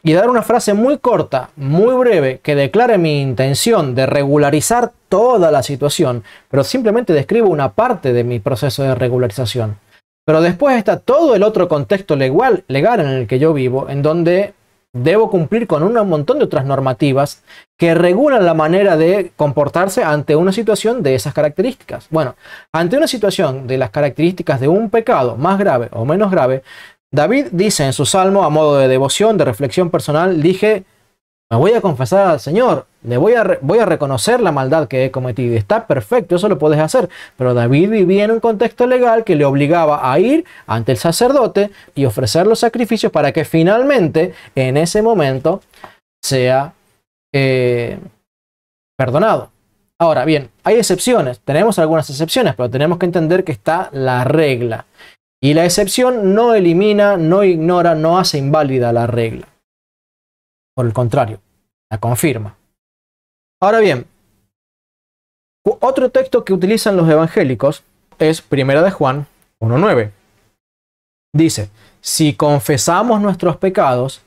[SPEAKER 1] y dar una frase muy corta, muy breve, que declare mi intención de regularizar toda la situación, pero simplemente describo una parte de mi proceso de regularización. Pero después está todo el otro contexto legal, legal en el que yo vivo, en donde debo cumplir con un montón de otras normativas que regulan la manera de comportarse ante una situación de esas características. Bueno, ante una situación de las características de un pecado más grave o menos grave, David dice en su salmo a modo de devoción, de reflexión personal, dije, me voy a confesar al Señor, le voy a, reconocer la maldad que he cometido. Está perfecto, eso lo puedes hacer. Pero David vivía en un contexto legal que le obligaba a ir ante el sacerdote y ofrecer los sacrificios para que finalmente en ese momento sea eh, perdonado. Ahora bien, hay excepciones, tenemos algunas excepciones, pero tenemos que entender que está la regla. Y la excepción no elimina, no ignora, no hace inválida
[SPEAKER 2] la regla. Por el contrario, la confirma. Ahora bien, otro texto que utilizan los evangélicos es Primera
[SPEAKER 1] de Juan 1.9. Dice, si confesamos nuestros pecados,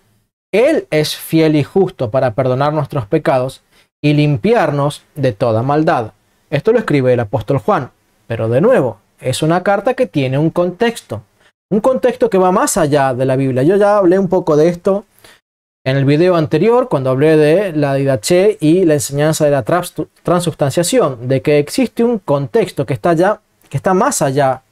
[SPEAKER 1] Él es fiel y justo para perdonar nuestros pecados y limpiarnos de toda maldad. Esto lo escribe el apóstol Juan, pero de nuevo, es una carta que tiene un contexto, un contexto que va más allá de la Biblia. Yo ya hablé un poco de esto en el video anterior, cuando hablé de la didache y la enseñanza de la transubstanciación, de que existe un contexto que está, ya, que está más allá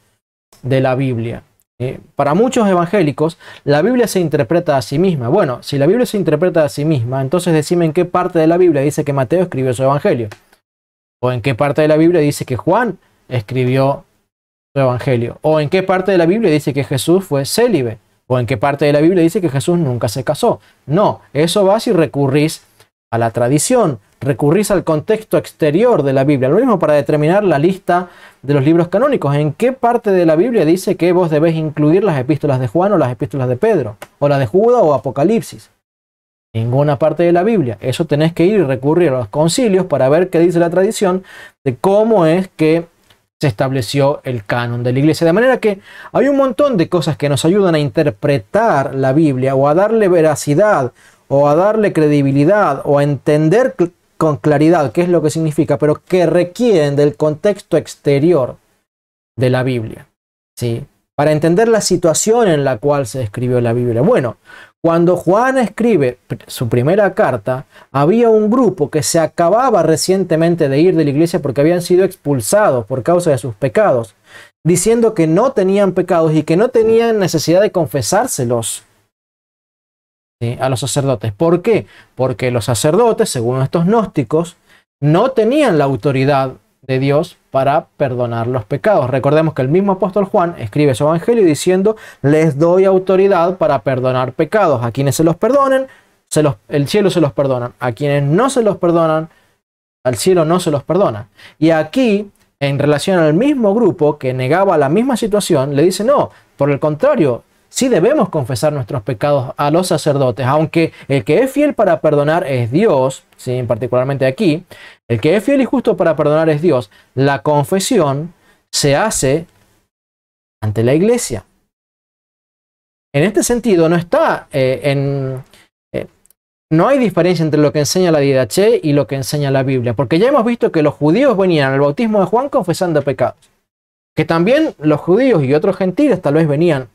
[SPEAKER 1] de la Biblia. Eh, para muchos evangélicos, la Biblia se interpreta a sí misma. Bueno, si la Biblia se interpreta a sí misma, entonces decime en qué parte de la Biblia dice que Mateo escribió su evangelio. O en qué parte de la Biblia dice que Juan escribió su evangelio. O en qué parte de la Biblia dice que Jesús fue célibe o en qué parte de la Biblia dice que Jesús nunca se casó. No, eso va si recurrís a la tradición, recurrís al contexto exterior de la Biblia. Lo mismo para determinar la lista de los libros canónicos. ¿En qué parte de la Biblia dice que vos debés incluir las epístolas de Juan o las epístolas de Pedro, o las de Judas o Apocalipsis? Ninguna parte de la Biblia. Eso tenés que ir y recurrir a los concilios para ver qué dice la tradición de cómo es que se estableció el canon de la iglesia. De manera que hay un montón de cosas que nos ayudan a interpretar la Biblia o a darle veracidad o a darle credibilidad o a entender con claridad qué es lo que significa, pero que requieren del contexto exterior de la Biblia. ¿sí? Para entender la situación en la cual se escribió la Biblia. Bueno, cuando Juan escribe su primera carta, había un grupo que se acababa recientemente de ir de la iglesia porque habían sido expulsados por causa de sus pecados, diciendo que no tenían pecados y que no tenían necesidad de confesárselos a los sacerdotes. ¿Por qué? Porque los sacerdotes, según estos gnósticos, no tenían la autoridad de Dios para perdonar los pecados. Recordemos que el mismo apóstol Juan escribe su evangelio diciendo, les doy autoridad para perdonar pecados. A quienes se los perdonen, se los, el cielo se los perdona. A quienes no se los perdonan, al cielo no se los perdona. Y aquí, en relación al mismo grupo que negaba la misma situación, le dice, no, por el contrario, sí debemos confesar nuestros pecados a los sacerdotes, aunque el que es fiel para perdonar es Dios, particularmente aquí, el que es fiel y justo para perdonar es Dios, la confesión se hace ante la iglesia. En este sentido, no está eh, en, eh, no hay diferencia entre lo que enseña la Didache y lo que enseña la Biblia, porque ya hemos visto que los judíos venían al bautismo de Juan confesando pecados, que también los judíos y otros gentiles tal vez venían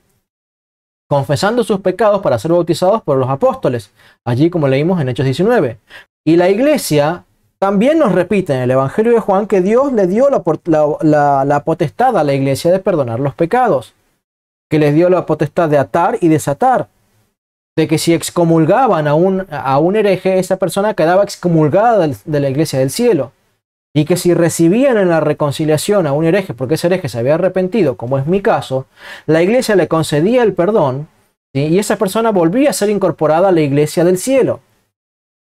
[SPEAKER 1] confesando sus pecados para ser bautizados por los apóstoles, allí como leímos en Hechos 19. Y la iglesia también nos repite en el Evangelio de Juan que Dios le dio la, potestad a la iglesia de perdonar los pecados, que les dio la potestad de atar y desatar, de que si excomulgaban a un, a un hereje, esa persona quedaba excomulgada de la iglesia del cielo y que si recibían en la reconciliación a un hereje porque ese hereje se había arrepentido, como es mi caso, la iglesia le concedía el perdón y esa persona volvía a ser
[SPEAKER 2] incorporada a la iglesia del cielo,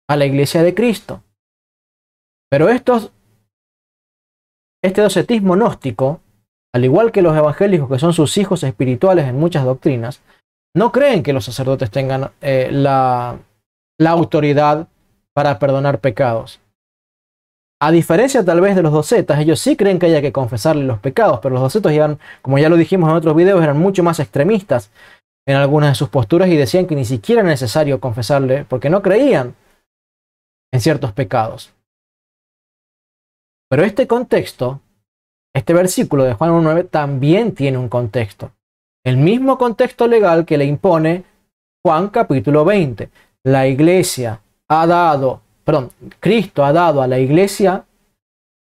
[SPEAKER 2] a la iglesia de Cristo. Pero estos, este docetismo gnóstico, al igual que
[SPEAKER 1] los evangélicos que son sus hijos espirituales en muchas doctrinas, no creen que los sacerdotes tengan eh, la autoridad para perdonar pecados. A diferencia tal vez de los docetas, ellos sí creen que haya que confesarle los pecados, pero los docetas, eran, como ya lo dijimos en otros videos, eran mucho más extremistas en algunas de sus posturas y decían que ni siquiera era necesario confesarle porque no creían en ciertos pecados. Pero este contexto, este versículo de Juan 1.9 también tiene un contexto. El mismo contexto legal que le impone Juan capítulo 20. La iglesia ha dado perdón, Cristo ha dado a la iglesia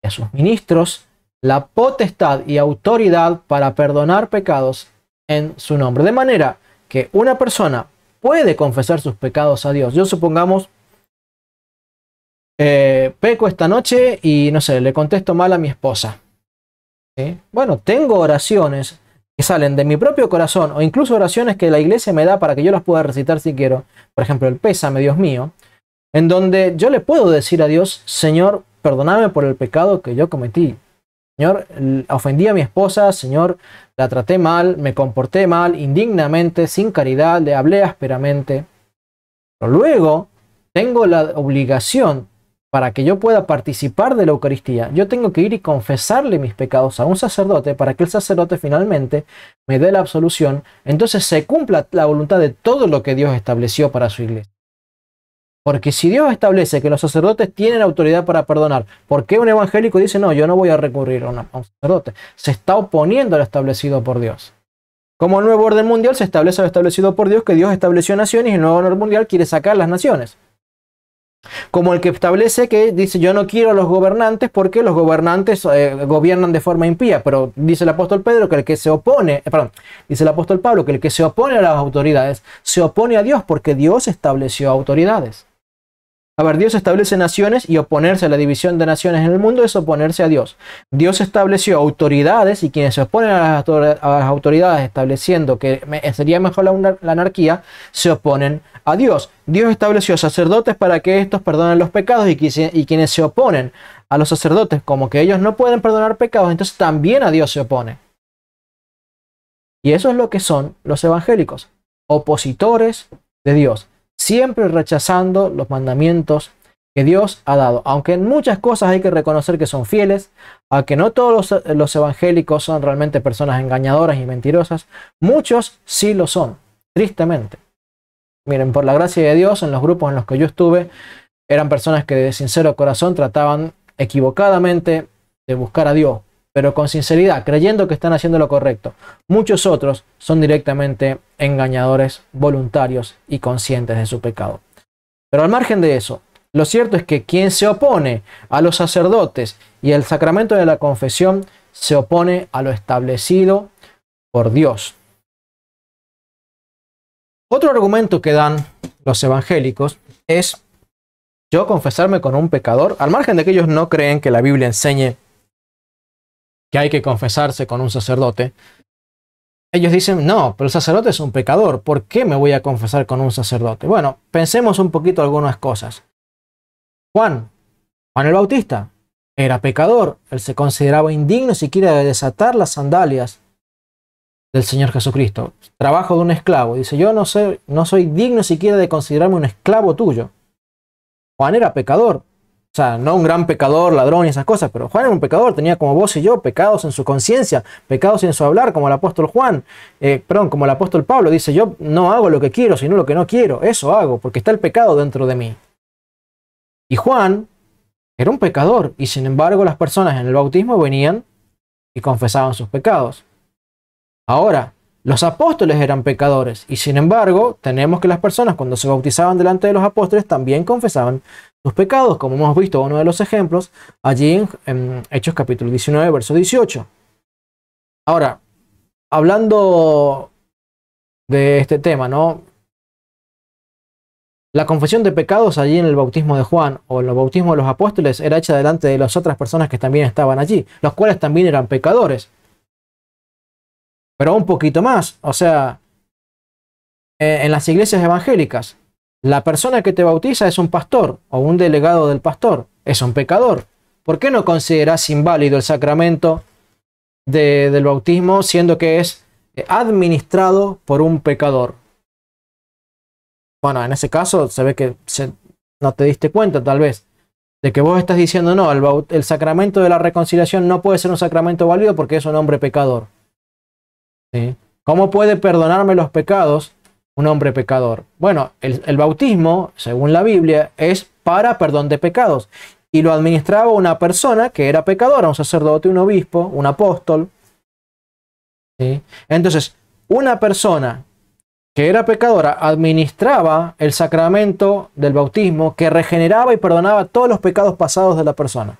[SPEAKER 1] y a sus ministros la potestad y autoridad para perdonar pecados en su nombre. De manera que una persona puede confesar sus pecados a Dios. Yo supongamos, eh, peco esta noche y no sé, le contesto mal a mi esposa. Bueno, tengo oraciones que salen de mi propio corazón o incluso oraciones que la iglesia me da para que yo las pueda recitar si quiero. Por ejemplo, el pésame, Dios mío en donde yo le puedo decir a Dios, Señor, perdóname por el pecado que yo cometí. Señor, ofendí a mi esposa, Señor, la traté mal, me comporté mal, indignamente, sin caridad, le hablé ásperamente. Pero luego tengo la obligación, para que yo pueda participar de la Eucaristía, yo tengo que ir y confesarle mis pecados a un sacerdote para que el sacerdote finalmente me dé la absolución. Entonces se cumpla la voluntad de todo lo que Dios estableció para su iglesia. Porque si Dios establece que los sacerdotes tienen autoridad para perdonar, ¿por qué un evangélico dice, no, yo no voy a recurrir a, un sacerdote? Se está oponiendo a lo establecido por Dios. Como el nuevo orden mundial se establece lo establecido por Dios, que Dios estableció naciones y el nuevo orden mundial quiere sacar las naciones. Como el que establece que dice yo no quiero a los gobernantes porque los gobernantes eh, gobiernan de forma impía, pero dice el apóstol Pedro que el que se opone, eh, perdón, dice el apóstol Pablo que el que se opone a las autoridades se opone a Dios porque Dios estableció autoridades. A ver, Dios establece naciones y oponerse a la división de naciones en el mundo es oponerse a Dios. Dios estableció autoridades y quienes se oponen a las autoridades estableciendo que sería mejor la, anarquía, se oponen a Dios. Dios estableció sacerdotes para que estos perdonen los pecados y, y quienes se oponen a los sacerdotes como que ellos no pueden perdonar pecados, entonces también a Dios se opone. Y eso es lo que son los evangélicos, opositores de Dios siempre rechazando los mandamientos que Dios ha dado. Aunque en muchas cosas hay que reconocer que son fieles, a que no todos los, evangélicos son realmente personas engañadoras y mentirosas, muchos sí lo son, tristemente. Miren, por la gracia de Dios, en los grupos en los que yo estuve, eran personas que de sincero corazón trataban equivocadamente de buscar a Dios, pero con sinceridad, creyendo que están haciendo lo correcto. Muchos otros son directamente engañadores voluntarios y conscientes de su pecado. Pero al margen de eso, lo cierto es que quien se opone a los sacerdotes y al sacramento de la confesión se opone a lo establecido por Dios. Otro argumento que dan los evangélicos es yo confesarme con un pecador, al margen de que ellos no creen que la Biblia enseñe hay que confesarse con un sacerdote, ellos dicen, no, pero el sacerdote es un pecador, ¿por qué me voy a confesar con un sacerdote? Bueno, pensemos un poquito algunas cosas. Juan, Juan el Bautista, era pecador, él se consideraba indigno siquiera de desatar las sandalias del Señor Jesucristo. Trabajo de un esclavo, dice, yo no sé no soy digno siquiera de considerarme un esclavo tuyo. Juan era pecador, o sea, no un gran pecador, ladrón y esas cosas, pero Juan era un pecador, tenía como vos y yo pecados en su conciencia, pecados en su hablar, como el apóstol Juan, eh, perdón, como el apóstol Pablo dice, yo no hago lo que quiero, sino lo que no quiero, eso hago, porque está el pecado dentro de mí. Y Juan era un pecador, y sin embargo las personas en el bautismo venían y confesaban sus pecados. Ahora, los apóstoles eran pecadores, y sin embargo tenemos que las personas cuando se bautizaban delante de los apóstoles también confesaban pecados, como hemos visto uno de los ejemplos allí en, Hechos capítulo 19, verso 18. Ahora, hablando de este tema, ¿no? La confesión de pecados allí en el bautismo de Juan o en el bautismo de los apóstoles era hecha delante de las otras personas que también estaban allí, los cuales también eran pecadores. Pero un poquito más, o sea, en las iglesias evangélicas, la persona que te bautiza es un pastor o un delegado del pastor, es un pecador. ¿Por qué no consideras inválido el sacramento del bautismo siendo que es eh, administrado por un pecador? Bueno, en ese caso se ve que no te diste cuenta tal vez de que vos estás diciendo no, el, sacramento de la reconciliación no puede ser un sacramento válido porque es un hombre pecador. ¿Cómo puede perdonarme los pecados un hombre pecador. Bueno, el, bautismo, según la Biblia, es para perdón de pecados. Y lo administraba una persona que era pecadora, un sacerdote, un obispo, un apóstol. Entonces, una persona que era pecadora administraba el sacramento del bautismo que regeneraba y perdonaba todos los pecados pasados de la persona.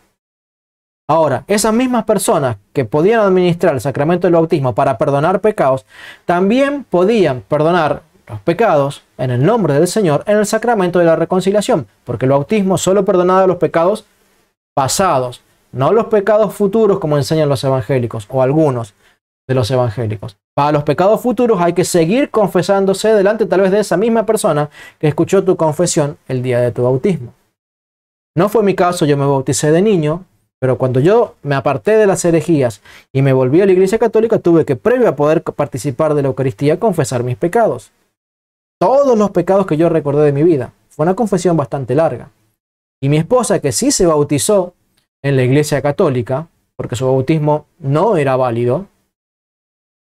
[SPEAKER 1] Ahora, esas mismas personas que podían administrar el sacramento del bautismo para perdonar pecados, también podían perdonar los pecados en el nombre del Señor en el sacramento de la reconciliación, porque el bautismo solo perdonaba los pecados pasados, no los pecados futuros como enseñan los evangélicos o algunos de los evangélicos. Para los pecados futuros hay que seguir confesándose delante tal vez de esa misma persona que escuchó tu confesión el día de tu bautismo. No fue mi caso, yo me bauticé de niño, pero cuando yo me aparté de las herejías y me volví a la Iglesia Católica, tuve que, previo a poder participar de la Eucaristía, confesar mis pecados todos los pecados que yo recordé de mi vida. Fue una confesión bastante larga. Y mi esposa, que sí se bautizó en la iglesia católica, porque su bautismo no era válido,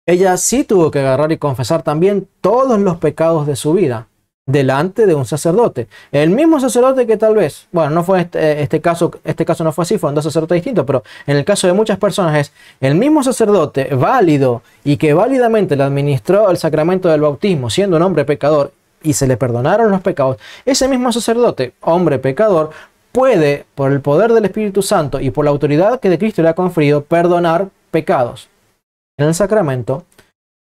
[SPEAKER 1] ella sí tuvo que agarrar y confesar también todos los pecados de su vida delante de un sacerdote. El mismo sacerdote que tal vez, bueno, no fue este, eh, este, caso, este caso no fue así, fueron dos sacerdotes distintos, pero en el caso de muchas personas es el mismo sacerdote válido y que válidamente le administró el sacramento del bautismo siendo un hombre pecador y se le perdonaron los pecados, ese mismo sacerdote, hombre pecador, puede, por el poder del Espíritu Santo y por la autoridad que de Cristo le ha conferido, perdonar pecados en el sacramento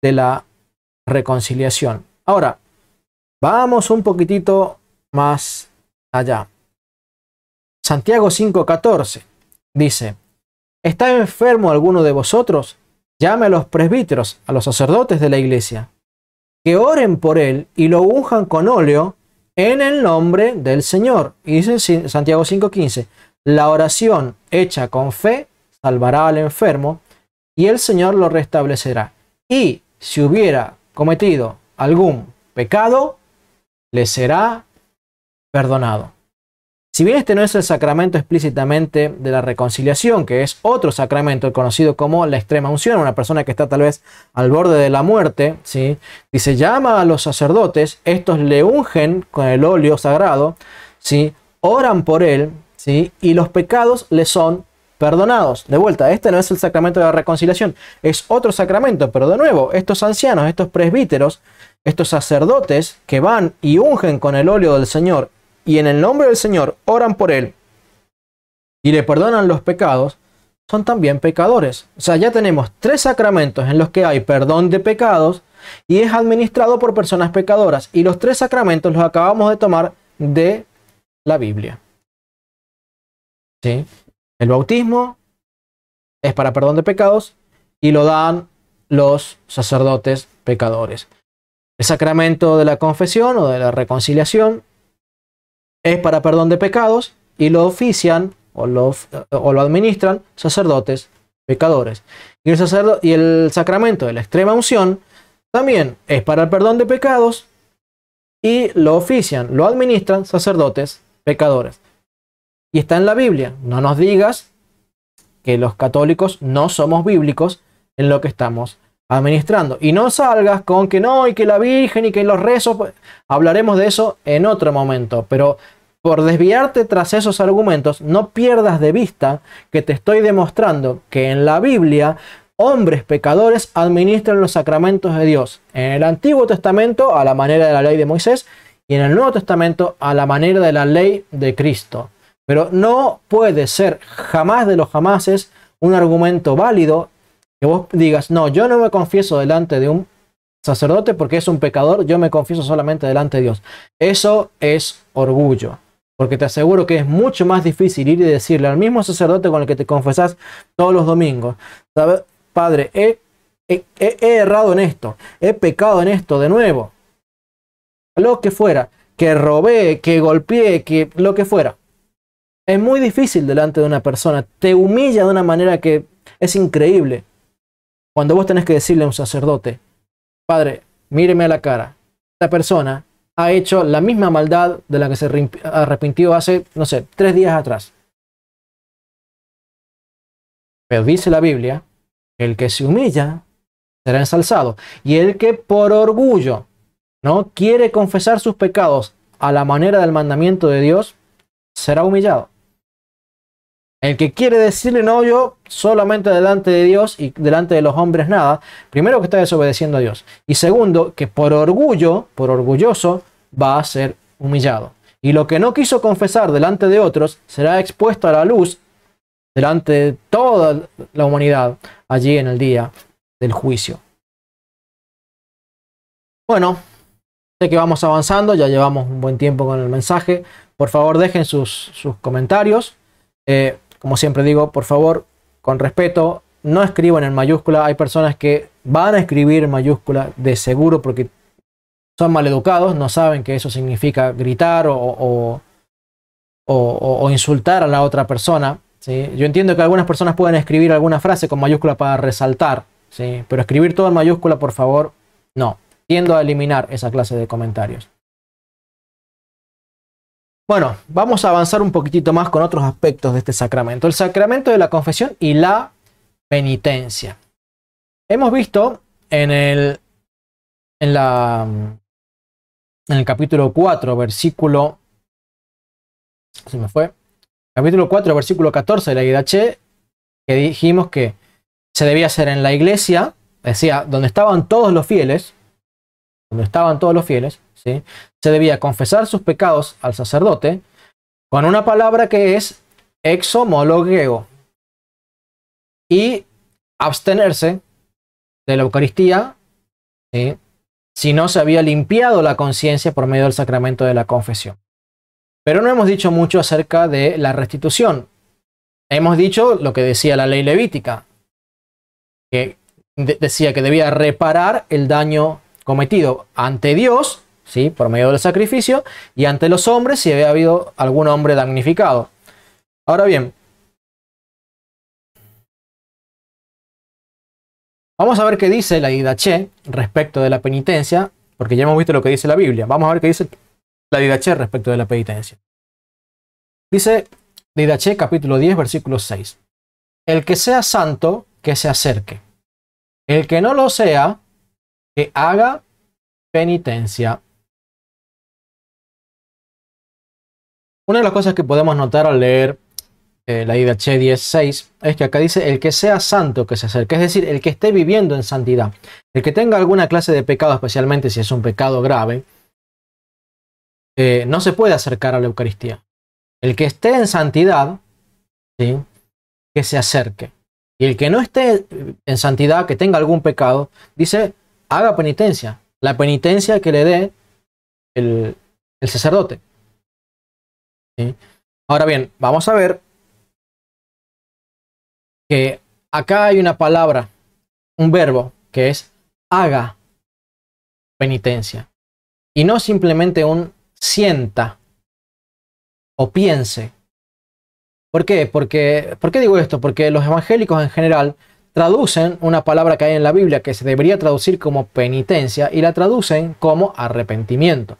[SPEAKER 1] de la reconciliación. Ahora, Vamos un poquitito más allá. Santiago 5:14 dice, ¿está enfermo alguno de vosotros? Llame a los presbíteros, a los sacerdotes de la iglesia, que oren por él y lo unjan con óleo en el nombre del Señor. Y dice Santiago 5:15, la oración hecha con fe salvará al enfermo y el Señor lo restablecerá. Y si hubiera cometido algún pecado, le será perdonado. Si bien este no es el sacramento explícitamente de la reconciliación, que es otro sacramento conocido como la extrema unción, una persona que está tal vez al borde de la muerte, ¿sí? dice, llama a los sacerdotes, estos le ungen con el óleo sagrado, ¿sí? oran por él, ¿sí? y los pecados le son perdonados. De vuelta, este no es el sacramento de la reconciliación, es otro sacramento, pero de nuevo, estos ancianos, estos presbíteros, estos sacerdotes que van y ungen con el óleo del Señor y en el nombre del Señor oran por él y le perdonan los pecados, son también pecadores. O sea, ya tenemos tres sacramentos en los que hay perdón de pecados y es administrado por personas pecadoras. Y los tres sacramentos los acabamos de tomar de la Biblia. ¿Sí? El bautismo es para perdón de pecados y lo dan los sacerdotes pecadores. El sacramento de la confesión o de la reconciliación es para perdón de pecados y lo ofician o lo, administran sacerdotes pecadores. Y el, y el sacramento de la extrema unción también es para el perdón de pecados y lo ofician, lo administran sacerdotes pecadores. Y está en la Biblia. No nos digas que los católicos no somos bíblicos en lo que estamos administrando. Y no salgas con que no, y que la Virgen, y que los rezos. Pues, hablaremos de eso en otro momento. Pero por desviarte tras esos argumentos, no pierdas de vista que te estoy demostrando que en la Biblia hombres pecadores administran los sacramentos de Dios. En el Antiguo Testamento a la manera de la ley de Moisés y en el Nuevo Testamento a la manera de la ley de Cristo. Pero no puede ser jamás de los jamases un argumento válido que vos digas, no, yo no me confieso delante de un sacerdote porque es un pecador, yo me confieso solamente delante de Dios. Eso es orgullo. Porque te aseguro que es mucho más difícil ir y decirle al mismo sacerdote con el que te confesás todos los domingos, Padre, he, he, he errado en esto, he pecado en esto de nuevo. Lo que fuera, que robé, que golpeé, que lo que fuera. Es muy difícil delante de una persona, te humilla de una manera que es increíble. Cuando vos tenés que decirle a un sacerdote, Padre, míreme a la cara, esta persona ha hecho la
[SPEAKER 2] misma maldad de la que se arrepintió hace, no sé, tres días atrás. Pero dice la Biblia, el que se humilla
[SPEAKER 1] será ensalzado. Y el que por orgullo no quiere confesar sus pecados a la manera del mandamiento de Dios, será humillado. El que quiere decirle no yo solamente delante de Dios y delante de los hombres nada, primero que está desobedeciendo a Dios y segundo que por orgullo, por orgulloso, va a ser humillado. Y lo que no quiso confesar delante de otros será expuesto a la luz delante de toda la humanidad allí en el día del juicio. Bueno, sé que vamos avanzando, ya llevamos un buen tiempo con el mensaje. Por favor dejen sus, comentarios. Eh, como siempre digo, por favor, con respeto, no escriban en mayúscula. Hay personas que van a escribir en mayúscula de seguro porque son maleducados, no saben que eso significa gritar o, insultar a la otra persona. Yo entiendo que algunas personas pueden escribir alguna frase con mayúscula para resaltar, pero escribir todo en mayúscula, por favor, no. Tiendo a eliminar esa clase de comentarios. Bueno, vamos a avanzar un poquitito más con otros aspectos de este sacramento. El sacramento de la confesión y la penitencia. Hemos visto
[SPEAKER 2] en el, en la, en el capítulo 4, versículo... fue. Capítulo 4, versículo 14
[SPEAKER 1] de la Che, que dijimos que se debía hacer en la iglesia, decía, donde estaban todos los fieles, donde estaban todos los fieles, se debía confesar sus pecados al sacerdote con una palabra que es exomologeo y abstenerse de la Eucaristía si no se había limpiado la conciencia por medio del sacramento de la confesión. Pero no hemos dicho mucho acerca de la restitución. Hemos dicho lo que decía la ley levítica, que decía que debía reparar el daño cometido ante Dios ¿sí? por medio del sacrificio,
[SPEAKER 2] y ante los hombres si había habido algún hombre damnificado. Ahora bien, vamos a ver qué dice la Didache respecto de la penitencia, porque ya hemos visto lo que dice la Biblia. Vamos a ver qué dice
[SPEAKER 1] la Didache respecto de la penitencia. Dice Didache capítulo 10, versículo
[SPEAKER 2] 6. El que sea santo, que se acerque. El que no lo sea, que haga penitencia. Una de las cosas que podemos notar al leer eh, la la Che
[SPEAKER 1] 16 es que acá dice el que sea santo que se acerque, es decir, el que esté viviendo en santidad, el que tenga alguna clase de pecado, especialmente si es un pecado grave, eh, no se puede acercar a la Eucaristía. El que esté en santidad, que se acerque. Y el que no esté en santidad, que tenga algún pecado, dice, haga penitencia. La penitencia que le dé
[SPEAKER 2] el sacerdote. Ahora bien, vamos a ver que acá hay una palabra, un verbo, que es haga penitencia. Y no simplemente un sienta o piense. ¿Por qué? Porque,
[SPEAKER 1] ¿Por qué digo esto? Porque los evangélicos en general traducen una palabra que hay en la Biblia que se debería traducir como penitencia y la traducen como arrepentimiento.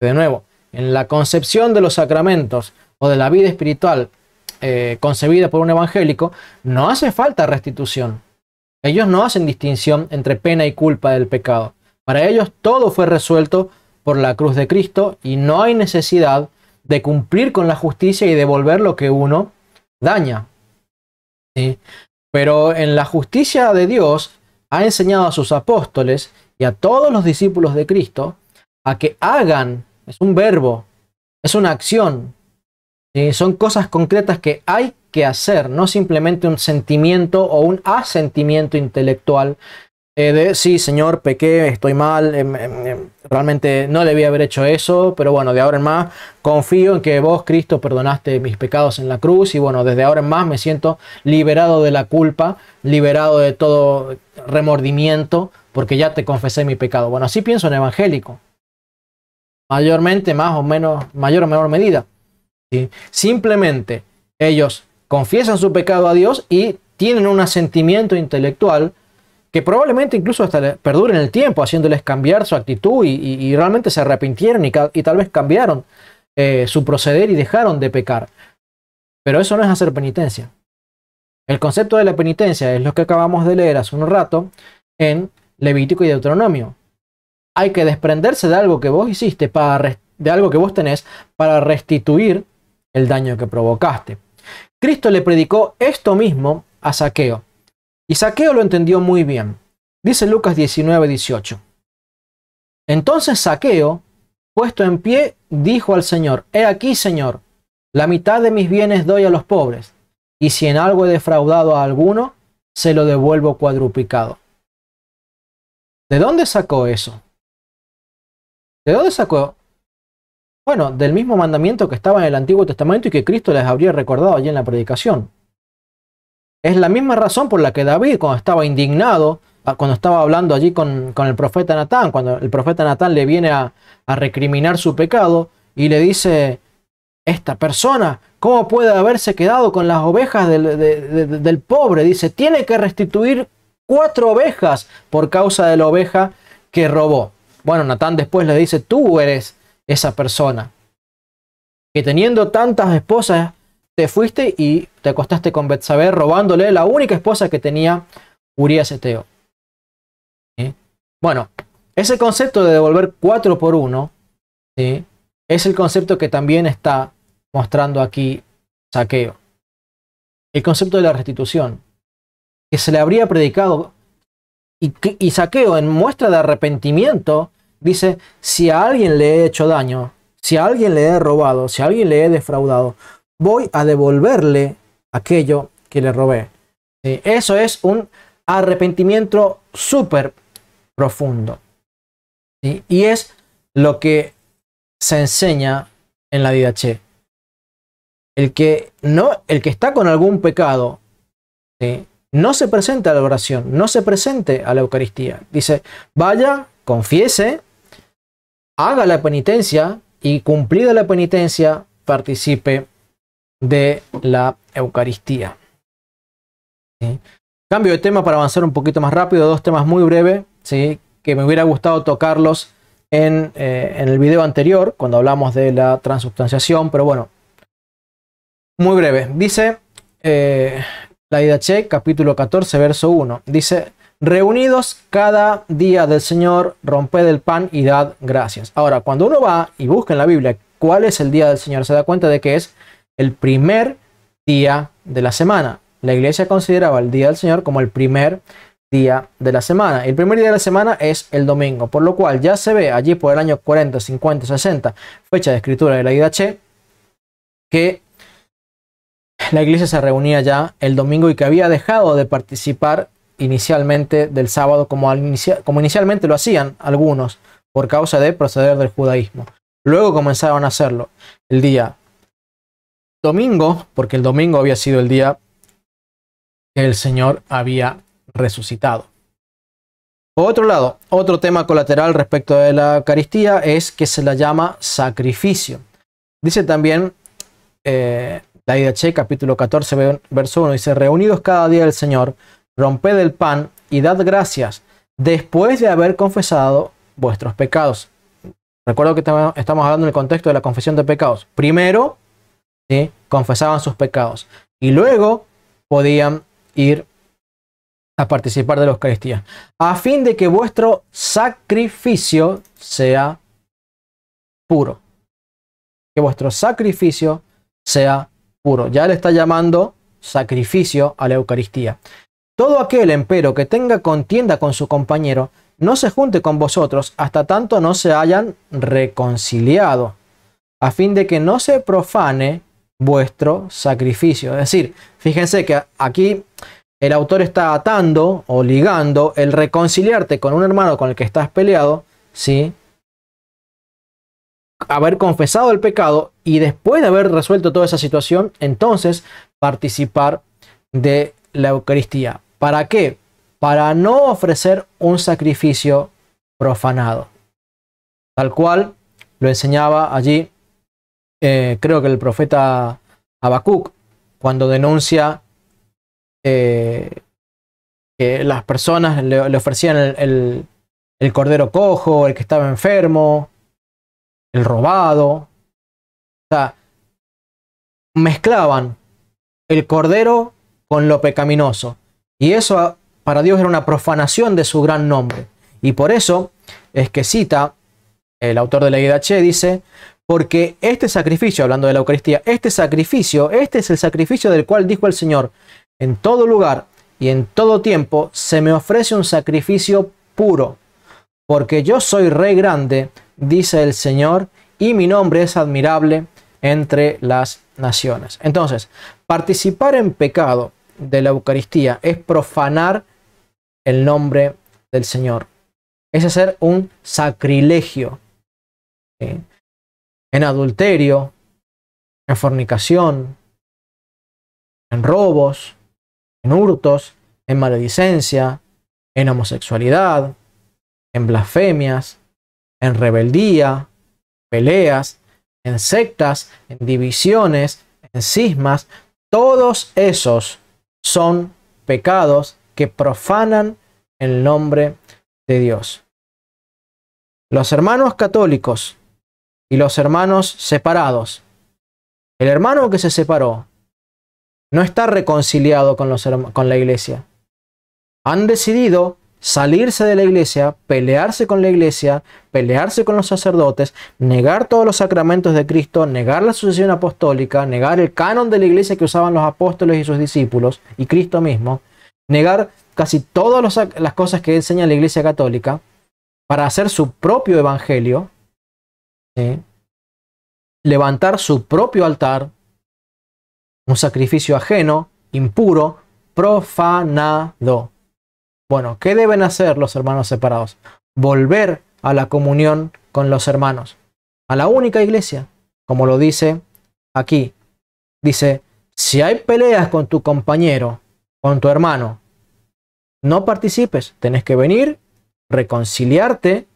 [SPEAKER 1] De nuevo, en la concepción de los sacramentos o de la vida espiritual eh, concebida por un evangélico, no hace falta restitución. Ellos no hacen distinción entre pena y culpa del pecado. Para ellos todo fue resuelto por la cruz de Cristo y no hay necesidad de cumplir con la justicia y devolver lo que uno daña. Pero en la justicia de Dios ha enseñado a sus apóstoles y a todos los discípulos de Cristo a que hagan es un verbo, es una acción. Eh, son cosas concretas que hay que hacer, no simplemente un sentimiento o un asentimiento intelectual eh, de sí, señor, pequé, estoy mal, em, em, em, realmente no realmente no a haber hecho eso, pero bueno, de ahora en más confío en que vos, Cristo, perdonaste mis pecados en la cruz y bueno, desde ahora en más me siento liberado de la culpa, liberado de todo remordimiento, porque ya te confesé mi pecado. Bueno, así pienso en evangélico mayormente, más o menos, mayor o menor medida. Simplemente ellos confiesan su pecado a Dios y tienen un asentimiento intelectual que probablemente incluso hasta perduren el tiempo, haciéndoles cambiar su actitud y, realmente se arrepintieron y, tal vez cambiaron eh, su proceder y dejaron de pecar. Pero eso no es hacer penitencia. El concepto de la penitencia es lo que acabamos de leer hace un rato en Levítico y Deuteronomio hay que desprenderse de algo que vos hiciste, para de algo que vos tenés, para restituir el daño que provocaste. Cristo le predicó esto mismo a Saqueo. Y Saqueo lo entendió muy bien. Dice Lucas 19, 18. Entonces Saqueo, puesto en pie, dijo al Señor, He aquí, Señor, la mitad de mis bienes doy a los pobres, y
[SPEAKER 2] si en algo he defraudado a alguno, se lo devuelvo cuadruplicado. ¿De dónde sacó eso? ¿De dónde sacó?
[SPEAKER 1] Bueno, del mismo mandamiento que estaba en el Antiguo Testamento y que Cristo les habría recordado allí en la predicación. Es la misma razón por la que David, cuando estaba indignado, ah, cuando estaba hablando allí con, el profeta Natán, cuando el profeta Natán le viene a, recriminar su pecado y le dice, esta persona, ¿cómo puede haberse quedado con las ovejas del, del, pobre? Dice, tiene que restituir cuatro ovejas por causa de la oveja que robó. Bueno, Natán después le dice, tú eres esa persona. Que teniendo tantas esposas, te fuiste y te acostaste con Betsabé robándole la única esposa que tenía Urias Eteo. Bueno, ese concepto de devolver cuatro por uno es el concepto que también está mostrando aquí saqueo. El concepto de la restitución, que se le habría predicado y, Saqueo, en muestra de arrepentimiento, dice, si a alguien le he hecho daño, si a alguien le he robado, si a alguien le he defraudado, voy a devolverle aquello que le robé. Eso es un arrepentimiento súper profundo. Y es lo que se enseña en la vida che. El que, no, el que está con algún pecado, no se presente a la oración, no se presente a la Eucaristía. Dice, vaya, confiese, haga la penitencia y cumplida la penitencia, participe de la Eucaristía. Cambio de tema para avanzar un poquito más rápido, dos temas muy breves, ¿sí? que me hubiera gustado tocarlos en, eh, el video anterior, cuando hablamos de la transubstanciación, pero bueno, muy breve. Dice, eh, la Che, capítulo 14, verso 1. Dice, reunidos cada día del Señor, romped el pan y dad gracias. Ahora, cuando uno va y busca en la Biblia cuál es el día del Señor, se da cuenta de que es el primer día de la semana. La iglesia consideraba el día del Señor como el primer día de la semana. El primer día de la semana es el domingo, por lo cual ya se ve allí por el año 40, 50, 60, fecha de escritura de la Che, que la iglesia se reunía ya el domingo y que había dejado de participar inicialmente del sábado como, inicialmente lo hacían algunos por causa de proceder del judaísmo. Luego comenzaron a hacerlo el día domingo, porque el domingo había sido el día que el Señor había resucitado. Por otro lado, otro tema colateral respecto de la Eucaristía es que se la llama sacrificio. Dice también eh, la Che, capítulo 14, verso 1, dice, reunidos cada día el Señor, romped el pan y dad gracias después de haber confesado vuestros pecados. Recuerdo que estamos hablando en el contexto de la confesión de pecados. Primero, confesaban sus pecados y luego podían ir a participar de la Eucaristía, a fin de que vuestro sacrificio sea puro. Que vuestro sacrificio sea puro. Ya le está llamando sacrificio a la Eucaristía. Todo aquel, empero, que tenga contienda con su compañero, no se junte con vosotros hasta tanto no se hayan reconciliado, a fin de que no se profane vuestro sacrificio. Es decir, fíjense que aquí el autor está atando o ligando el reconciliarte con un hermano con el que estás peleado, ¿sí? haber confesado el pecado y después de haber resuelto toda esa situación, entonces participar de la Eucaristía. ¿Para qué? Para no ofrecer un sacrificio profanado. Tal cual lo enseñaba allí, eh, creo que el profeta Habacuc, cuando denuncia eh, que las personas le, ofrecían
[SPEAKER 2] el cordero cojo, el que estaba enfermo, el robado. O sea, mezclaban el cordero
[SPEAKER 1] con lo pecaminoso. Y eso ah, para Dios era una profanación de su gran nombre. Y por eso es que cita el autor de la idaché Che, dice, porque este sacrificio, hablando de la Eucaristía, este sacrificio, este es el sacrificio del cual dijo el Señor, en todo lugar y en todo tiempo se me ofrece un sacrificio puro, porque yo soy rey grande, dice el Señor, y mi nombre es admirable entre las naciones. Entonces, participar en pecado de la Eucaristía es profanar el nombre del Señor.
[SPEAKER 2] Es hacer un sacrilegio en adulterio, en fornicación, en robos,
[SPEAKER 1] en hurtos, en maledicencia, en homosexualidad, en blasfemias, en rebeldía, peleas, en sectas, en divisiones, en cismas, todos esos son pecados que profanan el nombre de Dios. Los hermanos católicos y los hermanos separados. El hermano que se separó no está reconciliado con, con la iglesia. Han decidido salirse de la iglesia, pelearse con la iglesia, pelearse con los sacerdotes, negar todos los sacramentos de Cristo, negar la sucesión apostólica, negar el canon de la iglesia que usaban los apóstoles y sus discípulos y Cristo mismo, negar casi todas las cosas que enseña la iglesia católica para hacer su propio evangelio, levantar su propio altar, un sacrificio ajeno, impuro, profanado. Bueno, ¿qué deben hacer los hermanos separados? Volver a la comunión con los hermanos, a la única iglesia, como lo dice aquí. Dice, si hay peleas con tu compañero, con tu hermano, no participes, tenés que venir, reconciliarte,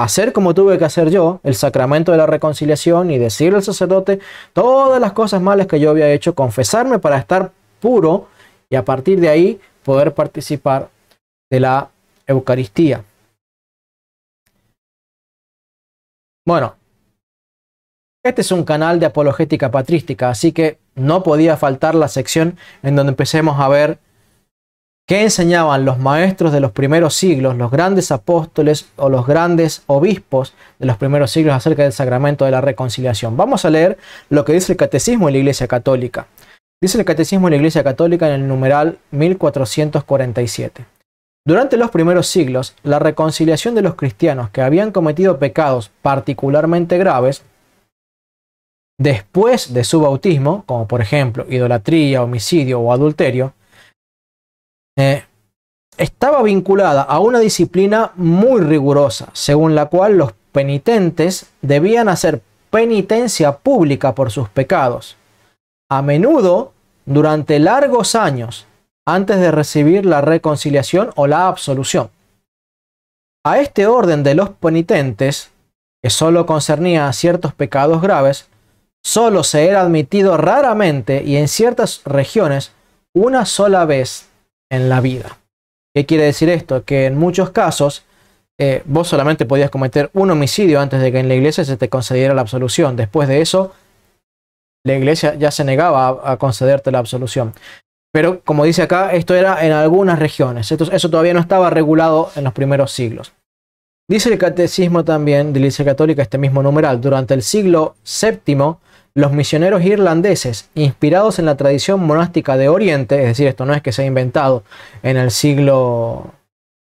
[SPEAKER 1] hacer como tuve que hacer yo, el sacramento de la reconciliación y decirle al sacerdote todas las cosas malas que yo había hecho, confesarme para estar
[SPEAKER 2] puro y a partir de ahí poder participar de la Eucaristía. Bueno, este es un canal de apologética patrística, así que no podía faltar la sección
[SPEAKER 1] en donde empecemos a ver qué enseñaban los maestros de los primeros siglos, los grandes apóstoles o los grandes obispos de los primeros siglos acerca del sacramento de la reconciliación. Vamos a leer lo que dice el catecismo en la Iglesia Católica. Dice el catecismo en la Iglesia Católica en el numeral 1447. Durante los primeros siglos, la reconciliación de los cristianos que habían cometido pecados particularmente graves, después de su bautismo, como por ejemplo idolatría, homicidio o adulterio, eh, estaba vinculada a una disciplina muy rigurosa, según la cual los penitentes debían hacer penitencia pública por sus pecados, a menudo durante largos años antes de recibir la reconciliación o la absolución. A este orden de los penitentes, que solo concernía a ciertos pecados graves, solo se era admitido raramente y en ciertas regiones una sola vez en la vida. ¿Qué quiere decir esto? Que en muchos casos eh, vos solamente podías cometer un homicidio antes de que en la iglesia se te concediera la absolución. Después de eso, la iglesia ya se negaba a concederte la absolución. Pero como dice acá, esto era en algunas regiones. esto eso todavía no estaba regulado en los primeros siglos. Dice el catecismo también de la Iglesia Católica, este mismo numeral, durante el siglo VII, los misioneros irlandeses, inspirados en la tradición monástica de Oriente, es decir, esto no es que se ha inventado en el siglo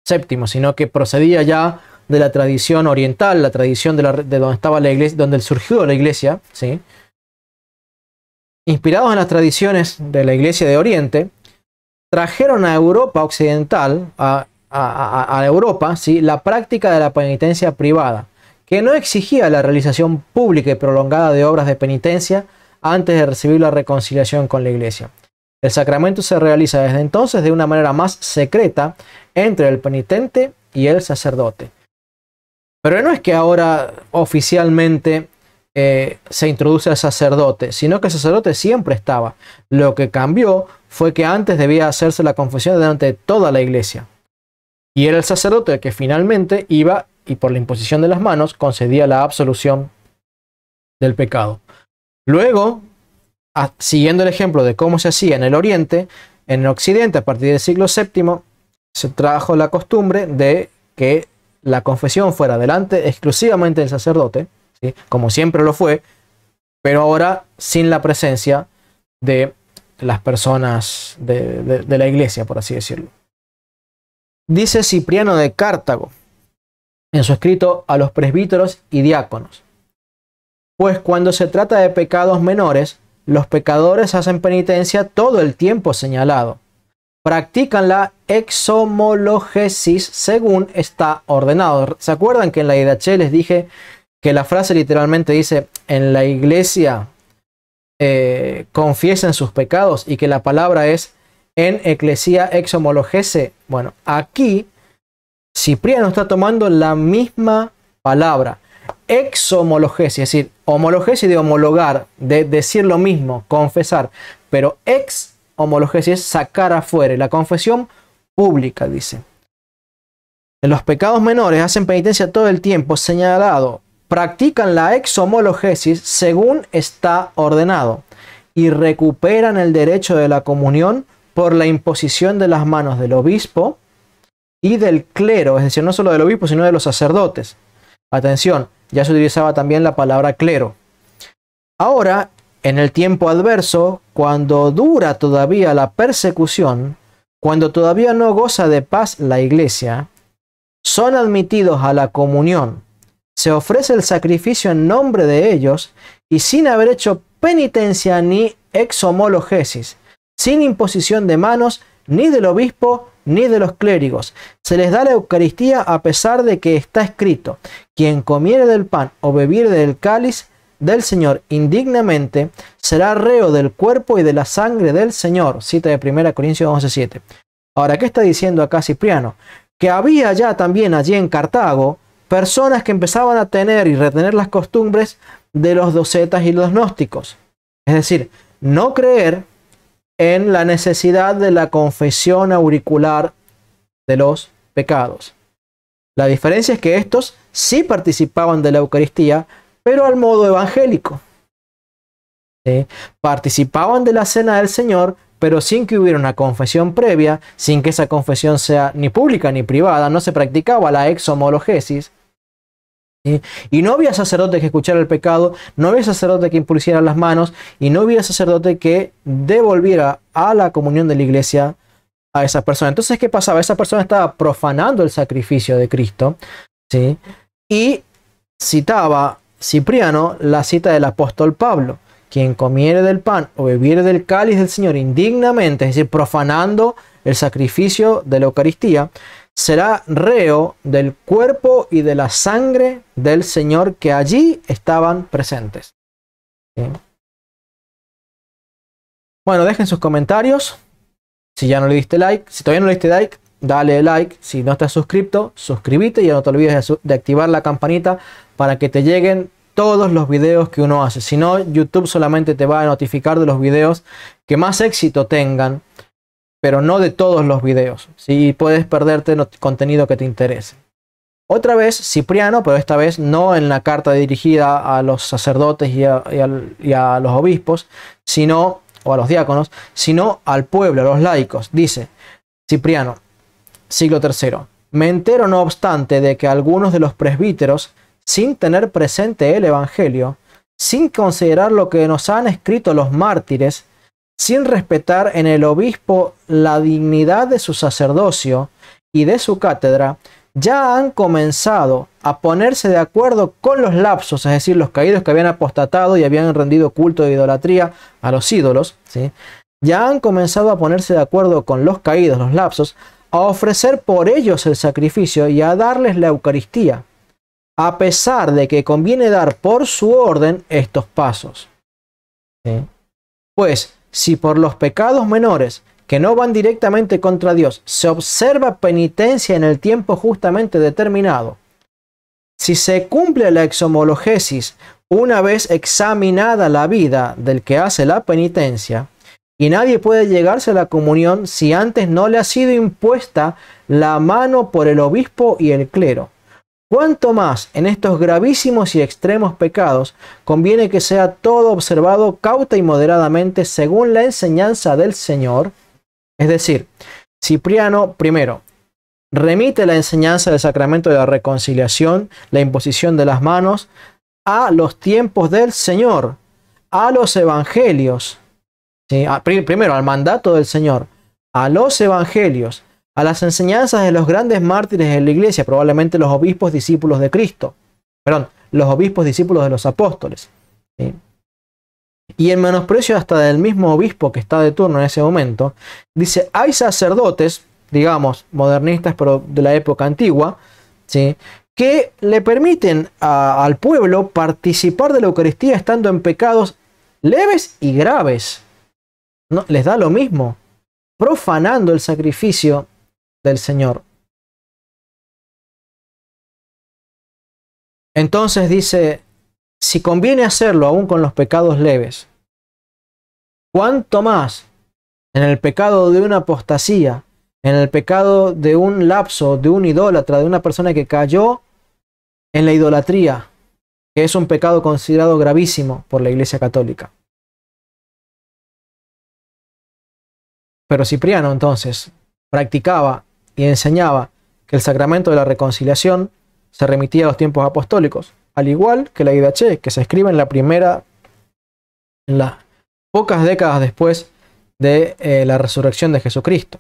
[SPEAKER 1] VII, sino que procedía ya de la tradición oriental, la tradición de, de donde estaba la iglesia, donde surgió la iglesia, ¿sí? inspirados en las tradiciones de la Iglesia de Oriente, trajeron a Europa Occidental, a, Europa, ¿sí? la práctica de la penitencia privada, que no exigía la realización pública y prolongada de obras de penitencia antes de recibir la reconciliación con la Iglesia. El sacramento se realiza desde entonces de una manera más secreta entre el penitente y el sacerdote. Pero no es que ahora oficialmente se introduce al sacerdote, sino que el sacerdote siempre estaba. Lo que cambió fue que antes debía hacerse la confesión delante de toda la iglesia. Y era el sacerdote el que finalmente iba y por la imposición de las manos concedía la absolución del pecado. Luego, siguiendo el ejemplo de cómo se hacía en el Oriente, en Occidente, a partir del siglo VII, se trajo la costumbre de que la confesión fuera delante exclusivamente del sacerdote como siempre lo fue, pero ahora sin la presencia de las personas de, la iglesia, por así decirlo. Dice Cipriano de Cartago en su escrito a los presbíteros y diáconos. Pues cuando se trata de pecados menores, los pecadores hacen penitencia todo el tiempo señalado. Practican la exomologesis según está ordenado. ¿Se acuerdan que en la Idaché les dije que la frase literalmente dice, en la iglesia eh, confiesen sus pecados y que la palabra es en eclesía homologese. Bueno, aquí Cipriano está tomando la misma palabra, homologese, es decir, homologese de homologar, de decir lo mismo, confesar, pero ex homologese es sacar afuera, la confesión pública, dice. en Los pecados menores hacen penitencia todo el tiempo señalado practican la homologesis según está ordenado y recuperan el derecho de la comunión por la imposición de las manos del obispo y del clero, es decir, no solo del obispo, sino de los sacerdotes. Atención, ya se utilizaba también la palabra clero. Ahora, en el tiempo adverso, cuando dura todavía la persecución, cuando todavía no goza de paz la iglesia, son admitidos a la comunión se ofrece el sacrificio en nombre de ellos y sin haber hecho penitencia ni exomologesis, sin imposición de manos ni del obispo ni de los clérigos. Se les da la Eucaristía a pesar de que está escrito, quien comiere del pan o bebiere del cáliz del Señor indignamente, será reo del cuerpo y de la sangre del Señor. Cita de 1 Corintios 11.7. Ahora, ¿qué está diciendo acá Cipriano? Que había ya también allí en Cartago personas que empezaban a tener y retener las costumbres de los docetas y los gnósticos. Es decir, no creer en la necesidad de la confesión auricular de los pecados. La diferencia es que estos sí participaban de la Eucaristía, pero al modo evangélico. Participaban de la cena del Señor, pero sin que hubiera una confesión previa, sin que esa confesión sea ni pública ni privada, no se practicaba la exomologesis. Y no había sacerdote que escuchara el pecado, no había sacerdote que impulsiera las manos y no había sacerdote que devolviera a la comunión de la iglesia a esa persona. Entonces, ¿qué pasaba? Esa persona estaba profanando el sacrificio de Cristo, ¿sí? Y citaba Cipriano la cita del apóstol Pablo quien comiere del pan o bebiere del cáliz del Señor indignamente, es decir, profanando el sacrificio de la Eucaristía, será reo del cuerpo y de la sangre del Señor que allí estaban presentes.
[SPEAKER 2] Bueno, dejen sus comentarios. Si ya no le diste like, si todavía no le diste like, dale like. Si no estás suscrito, suscríbete
[SPEAKER 1] y ya no te olvides de, de activar la campanita para que te lleguen todos los videos que uno hace. Si no, YouTube solamente te va a notificar de los videos que más éxito tengan pero no de todos los videos. Si puedes perderte el contenido que te interese. Otra vez Cipriano, pero esta vez no en la carta dirigida a los sacerdotes y a, los obispos, sino, o a los diáconos, sino al pueblo, a los laicos. Dice Cipriano, siglo III. Me entero no obstante de que algunos de los presbíteros, sin tener presente el Evangelio, sin considerar lo que nos han escrito los mártires, sin respetar en el obispo la dignidad de su sacerdocio y de su cátedra, ya han comenzado a ponerse de acuerdo con los lapsos, es decir, los caídos que habían apostatado y habían rendido culto de idolatría a los ídolos, ¿sí? ya han comenzado a ponerse de acuerdo con los caídos, los lapsos, a ofrecer por ellos el sacrificio y a darles la Eucaristía, a pesar de que conviene dar por su orden estos pasos. Pues si por los pecados menores, que no van directamente contra Dios, se observa penitencia en el tiempo justamente determinado, si se cumple la exomologesis una vez examinada la vida del que hace la penitencia, y nadie puede llegarse a la comunión si antes no le ha sido impuesta la mano por el obispo y el clero. Cuanto más en estos gravísimos y extremos pecados, conviene que sea todo observado cauta y moderadamente según la enseñanza del Señor. Es decir, Cipriano primero remite la enseñanza del sacramento de la reconciliación, la imposición de las manos, a los tiempos del Señor, a los evangelios, primero al mandato del Señor, a los evangelios, a las enseñanzas de los grandes mártires de la iglesia, probablemente los obispos discípulos de Cristo, perdón, los obispos discípulos de los apóstoles. Y en menosprecio hasta del mismo obispo que está de turno en ese momento, dice, hay sacerdotes, digamos, modernistas, pero de la época antigua, ¿sí? que le permiten al pueblo participar de la Eucaristía estando en pecados leves y graves. No, les da lo mismo
[SPEAKER 2] profanando el sacrificio del Señor. Entonces dice, si conviene hacerlo aún con los pecados leves, ¿cuánto más en el pecado
[SPEAKER 1] de una apostasía, en el pecado de un lapso, de un idólatra, de una persona que
[SPEAKER 2] cayó en la idolatría, que es un pecado considerado gravísimo por la Iglesia Católica? Pero Cipriano entonces practicaba y enseñaba que el sacramento de la reconciliación
[SPEAKER 1] se remitía a los tiempos apostólicos, al igual que la Idache, que se escribe en la primera, las pocas décadas después de eh, la resurrección de Jesucristo.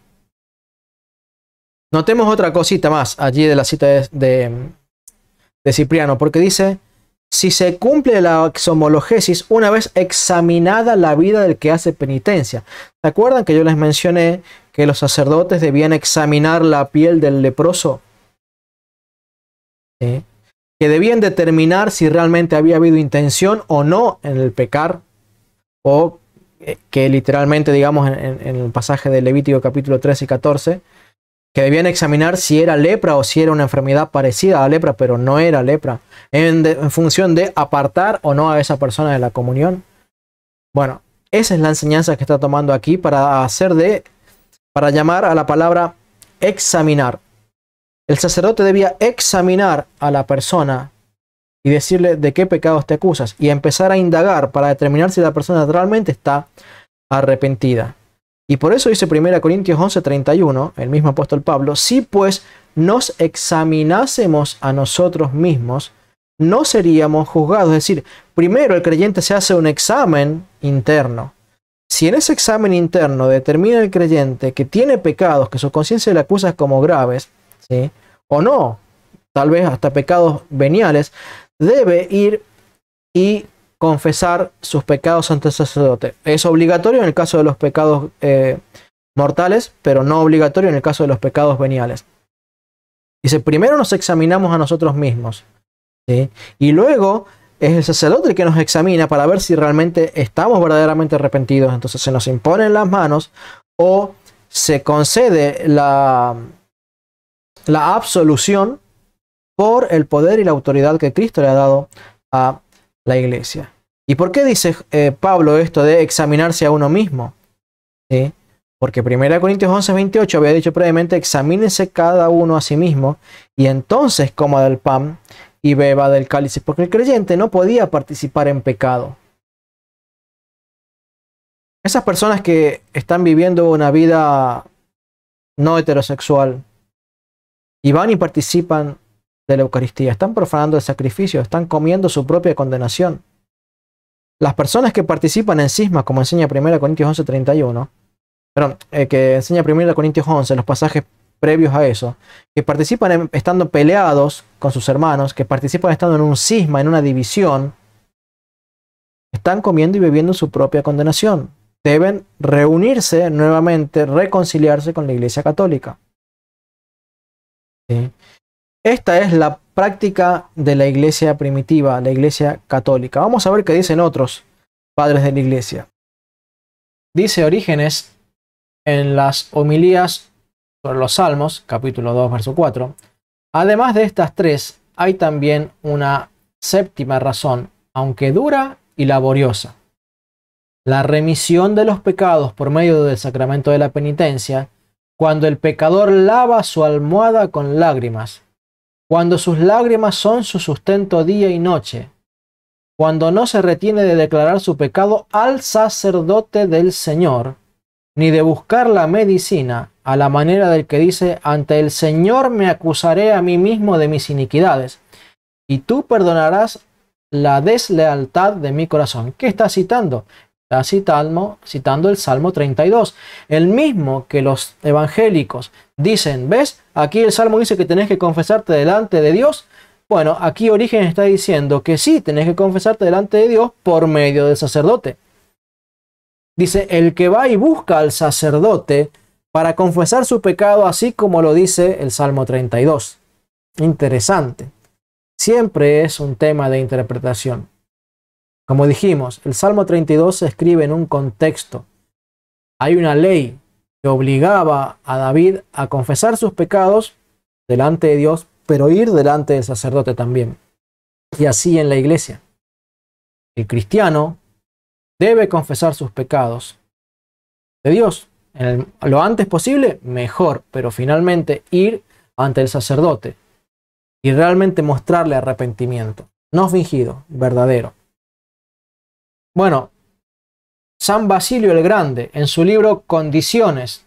[SPEAKER 1] Notemos otra cosita más allí de la cita de, de Cipriano, porque dice si se cumple la exomologesis una vez examinada la vida del que hace penitencia. ¿Se acuerdan que yo les mencioné que los sacerdotes debían examinar la piel del leproso? Que debían determinar si realmente había habido intención o no en el pecar, o eh, que literalmente, digamos, en, en el pasaje de Levítico capítulo 13 y 14, que debían examinar si era lepra o si era una enfermedad parecida a lepra, pero no era lepra, en, función de apartar o no a esa persona de la comunión. Bueno, esa es la enseñanza que está tomando aquí para hacer de, para llamar a la palabra examinar. El sacerdote debía examinar a la persona y decirle de qué pecados te acusas y empezar a indagar para determinar si la persona realmente está arrepentida. Y por eso dice 1 Corintios 11:31, el mismo apóstol Pablo, si pues nos examinásemos a nosotros mismos, no seríamos juzgados. Es decir, primero el creyente se hace un examen interno. Si en ese examen interno determina el creyente que tiene pecados, que su conciencia le acusa como graves, ¿sí? o no, tal vez hasta pecados veniales, debe ir y confesar sus pecados ante el sacerdote. Es obligatorio en el caso de los pecados eh, mortales, pero no obligatorio en el caso de los pecados veniales. Dice, primero nos examinamos a nosotros mismos. Y luego es el sacerdote el que nos examina para ver si realmente estamos verdaderamente arrepentidos. Entonces se nos imponen las manos o se concede la, la absolución por el poder y la autoridad que Cristo le ha dado a la iglesia. ¿Y por qué dice eh, Pablo esto de examinarse a uno mismo? Porque 1 Corintios 11, 28 había dicho previamente, examínense cada uno a sí mismo y entonces coma del pan y beba del cáliz, porque el creyente no podía participar en pecado.
[SPEAKER 2] Esas personas que están viviendo una vida no heterosexual y van y participan
[SPEAKER 1] de la Eucaristía, están profanando el sacrificio, están comiendo su propia condenación. Las personas que participan en sismas, como enseña 1 Corintios 11, 31, perdón, eh, que enseña 1 Corintios 11, los pasajes previos a eso, que participan estando peleados con sus hermanos, que participan estando en un cisma, en una división, están comiendo y bebiendo su propia condenación. Deben reunirse nuevamente, reconciliarse con la Iglesia Católica. ¿Sí? Esta es la práctica de la iglesia primitiva, la iglesia católica. Vamos a ver qué dicen otros padres de la iglesia. Dice Orígenes en las homilías sobre los Salmos, capítulo 2, verso 4. Además de estas tres, hay también una séptima razón, aunque dura y laboriosa. La remisión de los pecados por medio del sacramento de la penitencia, cuando el pecador lava su almohada con lágrimas cuando sus lágrimas son su sustento día y noche, cuando no se retiene de declarar su pecado al sacerdote del Señor, ni de buscar la medicina a la manera del que dice, ante el Señor me acusaré a mí mismo de mis iniquidades, y tú perdonarás la deslealtad de mi corazón. ¿Qué está citando? Está citando, citando el Salmo 32, el mismo que los evangélicos dicen, ¿ves? Aquí el Salmo dice que tenés que confesarte delante de Dios. Bueno, aquí Origen está diciendo que sí, tenés que confesarte delante de Dios por medio del sacerdote. Dice, el que va y busca al sacerdote para confesar su pecado, así como lo dice el Salmo 32. Interesante. Siempre es un tema de interpretación. Como dijimos, el Salmo 32 se escribe en un contexto. Hay una ley que obligaba a David a confesar sus pecados delante de Dios, pero ir delante del sacerdote también. Y así en la iglesia. El cristiano debe confesar sus pecados de Dios. lo antes posible, mejor, pero finalmente ir ante el sacerdote y realmente mostrarle arrepentimiento, no fingido, verdadero. Bueno, San Basilio el Grande, en su libro Condiciones,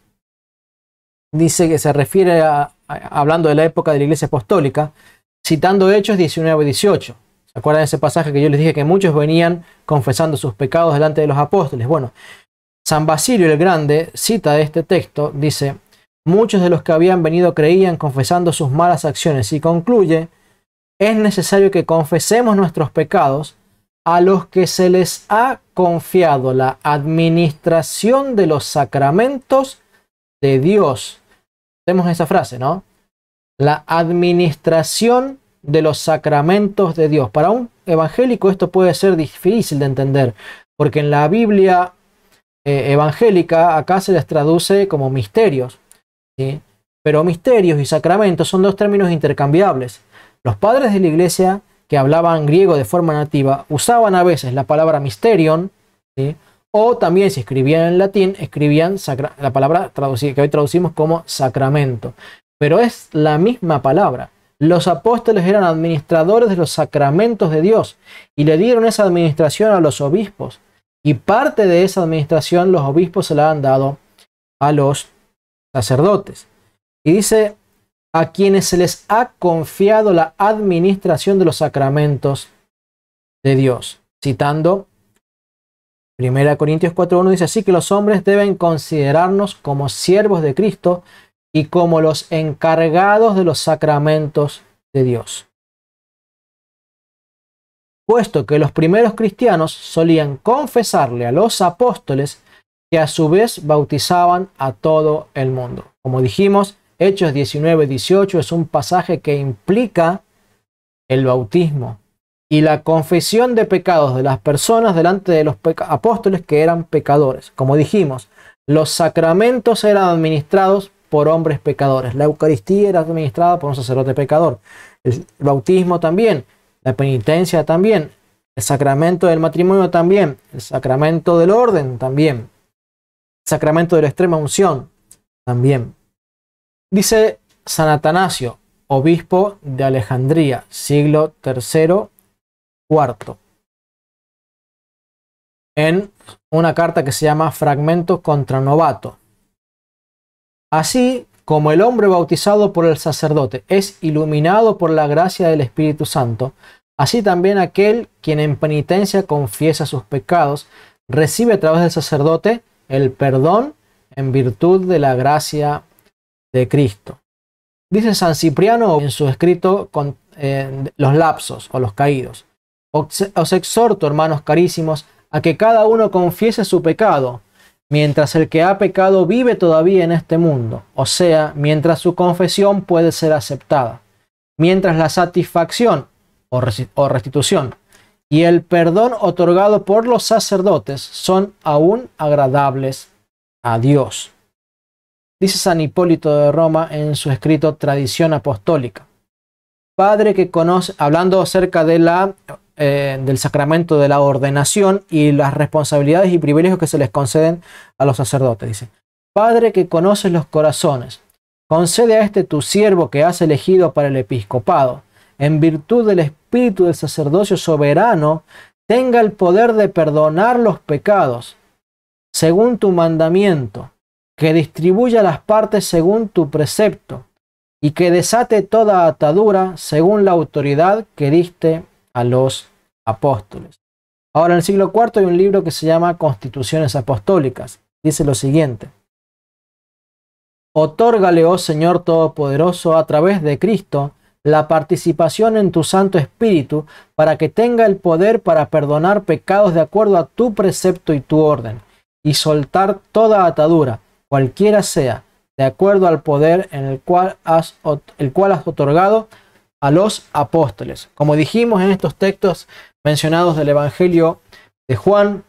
[SPEAKER 1] dice que se refiere a, hablando de la época de la Iglesia Apostólica, citando Hechos 19 y 18. ¿Se acuerdan de ese pasaje que yo les dije que muchos venían confesando sus pecados delante de los apóstoles? Bueno, San Basilio el Grande cita este texto, dice, muchos de los que habían venido creían confesando sus malas acciones y concluye, es necesario que confesemos nuestros pecados a los que se les ha confiado la administración de los sacramentos de Dios. Tenemos esa frase, ¿no? La administración de los sacramentos de Dios. Para un evangélico esto puede ser difícil de entender, porque en la Biblia eh, evangélica acá se les traduce como misterios. ¿sí? Pero misterios y sacramentos son dos términos intercambiables. Los padres de la iglesia que hablaban griego de forma nativa usaban a veces la palabra mysterion, o también si escribían en latín, escribían la palabra traducida, que hoy traducimos como sacramento. Pero es la misma palabra. Los apóstoles eran administradores de los sacramentos de Dios y le dieron esa administración a los obispos. Y parte de esa administración los obispos se la han dado a los sacerdotes. Y dice a quienes se les ha confiado la administración de los sacramentos de Dios. Citando 1 Corintios 4.1 dice así que los hombres deben considerarnos como siervos de Cristo y como los encargados de los sacramentos de Dios. Puesto que los primeros cristianos solían confesarle a los apóstoles que a su vez bautizaban a todo el mundo. Como dijimos, Hechos 19, 18 es un pasaje que implica el bautismo y la confesión de pecados de las personas delante de los apóstoles que eran pecadores. Como dijimos, los sacramentos eran administrados por hombres pecadores. La Eucaristía era administrada por un sacerdote pecador. El bautismo también, la penitencia también, el sacramento del matrimonio también, el sacramento del orden también, el sacramento de la extrema unción
[SPEAKER 2] también. Dice San Atanasio, obispo de Alejandría, siglo III, IV,
[SPEAKER 1] en una carta que se llama Fragmentos contra Novato. Así como el hombre bautizado por el sacerdote es iluminado por la gracia del Espíritu Santo, así también aquel quien en penitencia confiesa sus pecados recibe a través del sacerdote el perdón en virtud de la gracia de Cristo. Dice San Cipriano en su escrito con eh, los lapsos o los caídos. os exhorto, hermanos carísimos, a que cada uno confiese su pecado, mientras el que ha pecado vive todavía en este mundo, o sea, mientras su confesión puede ser aceptada, mientras la satisfacción o restitución y el perdón otorgado por los sacerdotes son aún agradables a Dios dice San Hipólito de Roma en su escrito Tradición Apostólica. Padre que conoce, hablando acerca de la, eh, del sacramento de la ordenación y las responsabilidades y privilegios que se les conceden a los sacerdotes, dice, Padre que conoces los corazones, concede a este tu siervo que has elegido para el episcopado, en virtud del espíritu del sacerdocio soberano, tenga el poder de perdonar los pecados, según tu mandamiento, que distribuya las partes según tu precepto, y que desate toda atadura según la autoridad que diste a los apóstoles. Ahora, en el siglo IV hay un libro que se llama Constituciones Apostólicas. Dice lo siguiente. Otórgale, oh Señor Todopoderoso, a través de Cristo, la participación en tu Santo Espíritu, para que tenga el poder para perdonar pecados de acuerdo a tu precepto y tu orden, y soltar toda atadura, cualquiera sea, de acuerdo al poder en el cual has, el cual has otorgado a los apóstoles. Como dijimos en estos textos mencionados del Evangelio de Juan,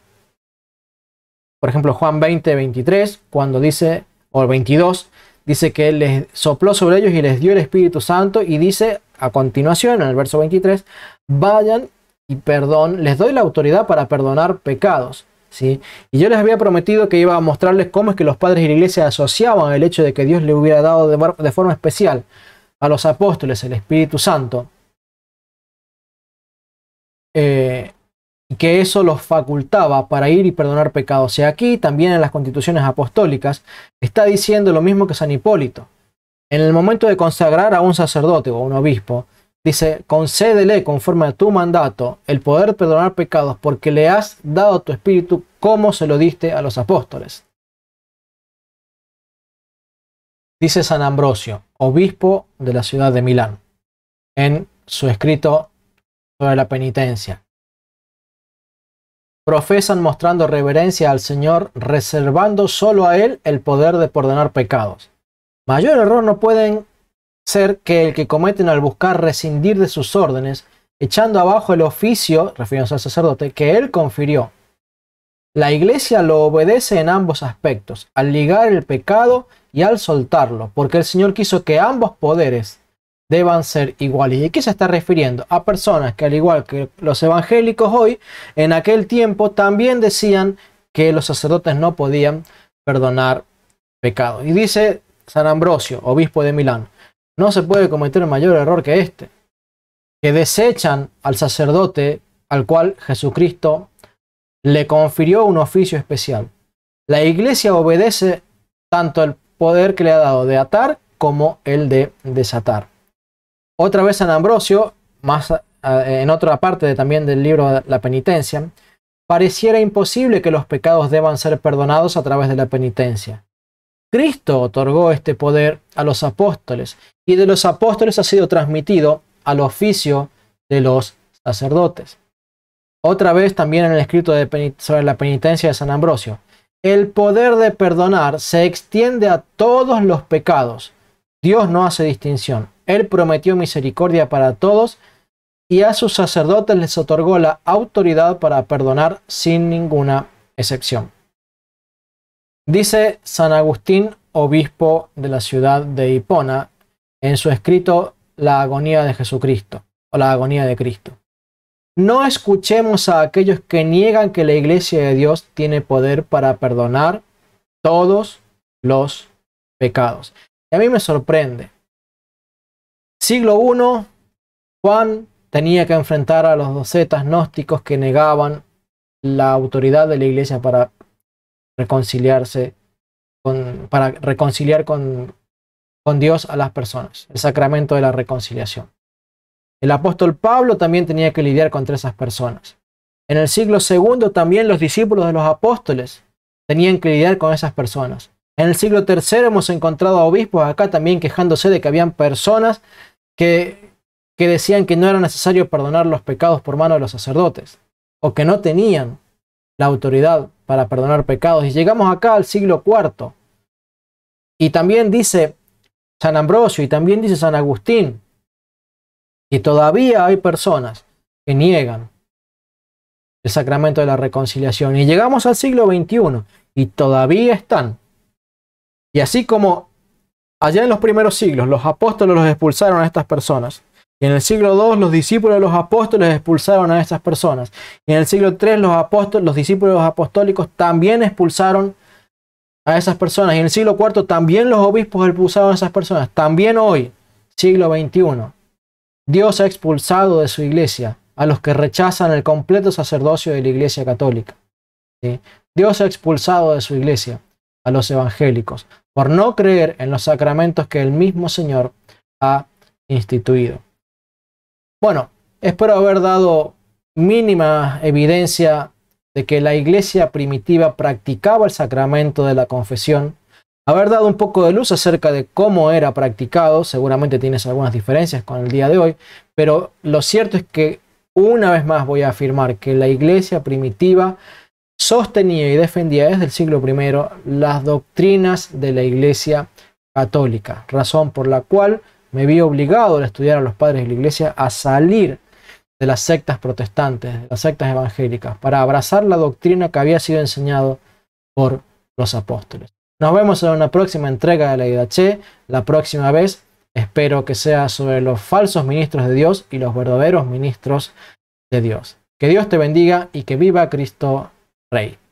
[SPEAKER 1] por ejemplo Juan 20, 23, cuando dice, o 22, dice que les sopló sobre ellos y les dio el Espíritu Santo y dice a continuación en el verso 23, vayan y perdón, les doy la autoridad para perdonar pecados. Y yo les había prometido que iba a mostrarles cómo es que los padres y la iglesia asociaban el hecho de que Dios le hubiera dado de, forma especial a los apóstoles el Espíritu Santo, y eh, que eso los facultaba para ir y perdonar pecados. Y sea, aquí también en las constituciones apostólicas está diciendo lo mismo que San Hipólito. En el momento de consagrar a un sacerdote o a un obispo, Dice, concédele conforme a tu mandato el poder perdonar pecados porque le has dado
[SPEAKER 2] tu espíritu como se lo diste a los apóstoles. Dice San Ambrosio, obispo de la ciudad de Milán, en su escrito sobre la penitencia.
[SPEAKER 1] Profesan mostrando reverencia al Señor, reservando solo a Él el poder de perdonar pecados. Mayor error no pueden ser que el que cometen al buscar rescindir de sus órdenes, echando abajo el oficio, refiriéndose al sacerdote, que él confirió. La iglesia lo obedece en ambos aspectos, al ligar el pecado y al soltarlo, porque el Señor quiso que ambos poderes deban ser iguales. ¿Y qué se está refiriendo? A personas que al igual que los evangélicos hoy, en aquel tiempo también decían que los sacerdotes no podían perdonar pecado. Y dice San Ambrosio, obispo de Milán, no se puede cometer mayor error que este, que desechan al sacerdote al cual Jesucristo le confirió un oficio especial. La iglesia obedece tanto el poder que le ha dado de atar como el de desatar. Otra vez San Ambrosio, más eh, en otra parte también del libro La penitencia, pareciera imposible que los pecados deban ser perdonados a través de la penitencia. Cristo otorgó este poder a los apóstoles y de los apóstoles ha sido transmitido al oficio de los sacerdotes. Otra vez también en el escrito sobre la penitencia de San Ambrosio. El poder de perdonar se extiende a todos los pecados. Dios no hace distinción. Él prometió misericordia para todos y a sus sacerdotes les otorgó la autoridad para perdonar sin ninguna excepción. Dice San Agustín, obispo de la ciudad de Hipona, en su escrito La agonía de Jesucristo o la agonía de Cristo. No escuchemos a aquellos que niegan que la iglesia de Dios tiene poder para perdonar todos los pecados. Y a mí me sorprende. Siglo I, Juan tenía que enfrentar a los docetas gnósticos que negaban la autoridad de la iglesia para reconciliarse con, para reconciliar con, Dios a las personas, el sacramento de la reconciliación. El apóstol Pablo también tenía que lidiar contra esas personas. En el siglo II también los discípulos de los apóstoles tenían que lidiar con esas personas. En el siglo III hemos encontrado a obispos acá también quejándose de que habían personas que, que decían que no era necesario perdonar los pecados por mano de los sacerdotes o que no tenían la autoridad para perdonar pecados. Y llegamos acá al siglo IV. Y también dice San Ambrosio y también dice San Agustín. Y todavía hay personas que niegan el sacramento de la reconciliación. Y llegamos al siglo XXI y todavía están. Y así como allá en los primeros siglos los apóstoles los expulsaron a estas personas, en el siglo II los discípulos de los apóstoles expulsaron a estas personas. Y en el siglo III los, los discípulos de los apostólicos también expulsaron a esas personas. Y en el siglo IV también los obispos expulsaron a esas personas. También hoy, siglo XXI, Dios ha expulsado de su iglesia a los que rechazan el completo sacerdocio de la iglesia católica. Dios ha expulsado de su iglesia a los evangélicos por no creer en los sacramentos que el mismo Señor ha instituido. Bueno, espero haber dado mínima evidencia de que la iglesia primitiva practicaba el sacramento de la confesión, haber dado un poco de luz acerca de cómo era practicado, seguramente tienes algunas diferencias con el día de hoy, pero lo cierto es que una vez más voy a afirmar que la iglesia primitiva sostenía y defendía desde el siglo I las doctrinas de la iglesia católica, razón por la cual me vi obligado al estudiar a los padres de la iglesia a salir de las sectas protestantes, de las sectas evangélicas, para abrazar la doctrina que había sido enseñado por los apóstoles. Nos vemos en una próxima entrega de la Idache, la próxima vez espero que sea sobre los falsos ministros de Dios
[SPEAKER 2] y los verdaderos ministros de Dios. Que Dios te bendiga y que viva Cristo Rey.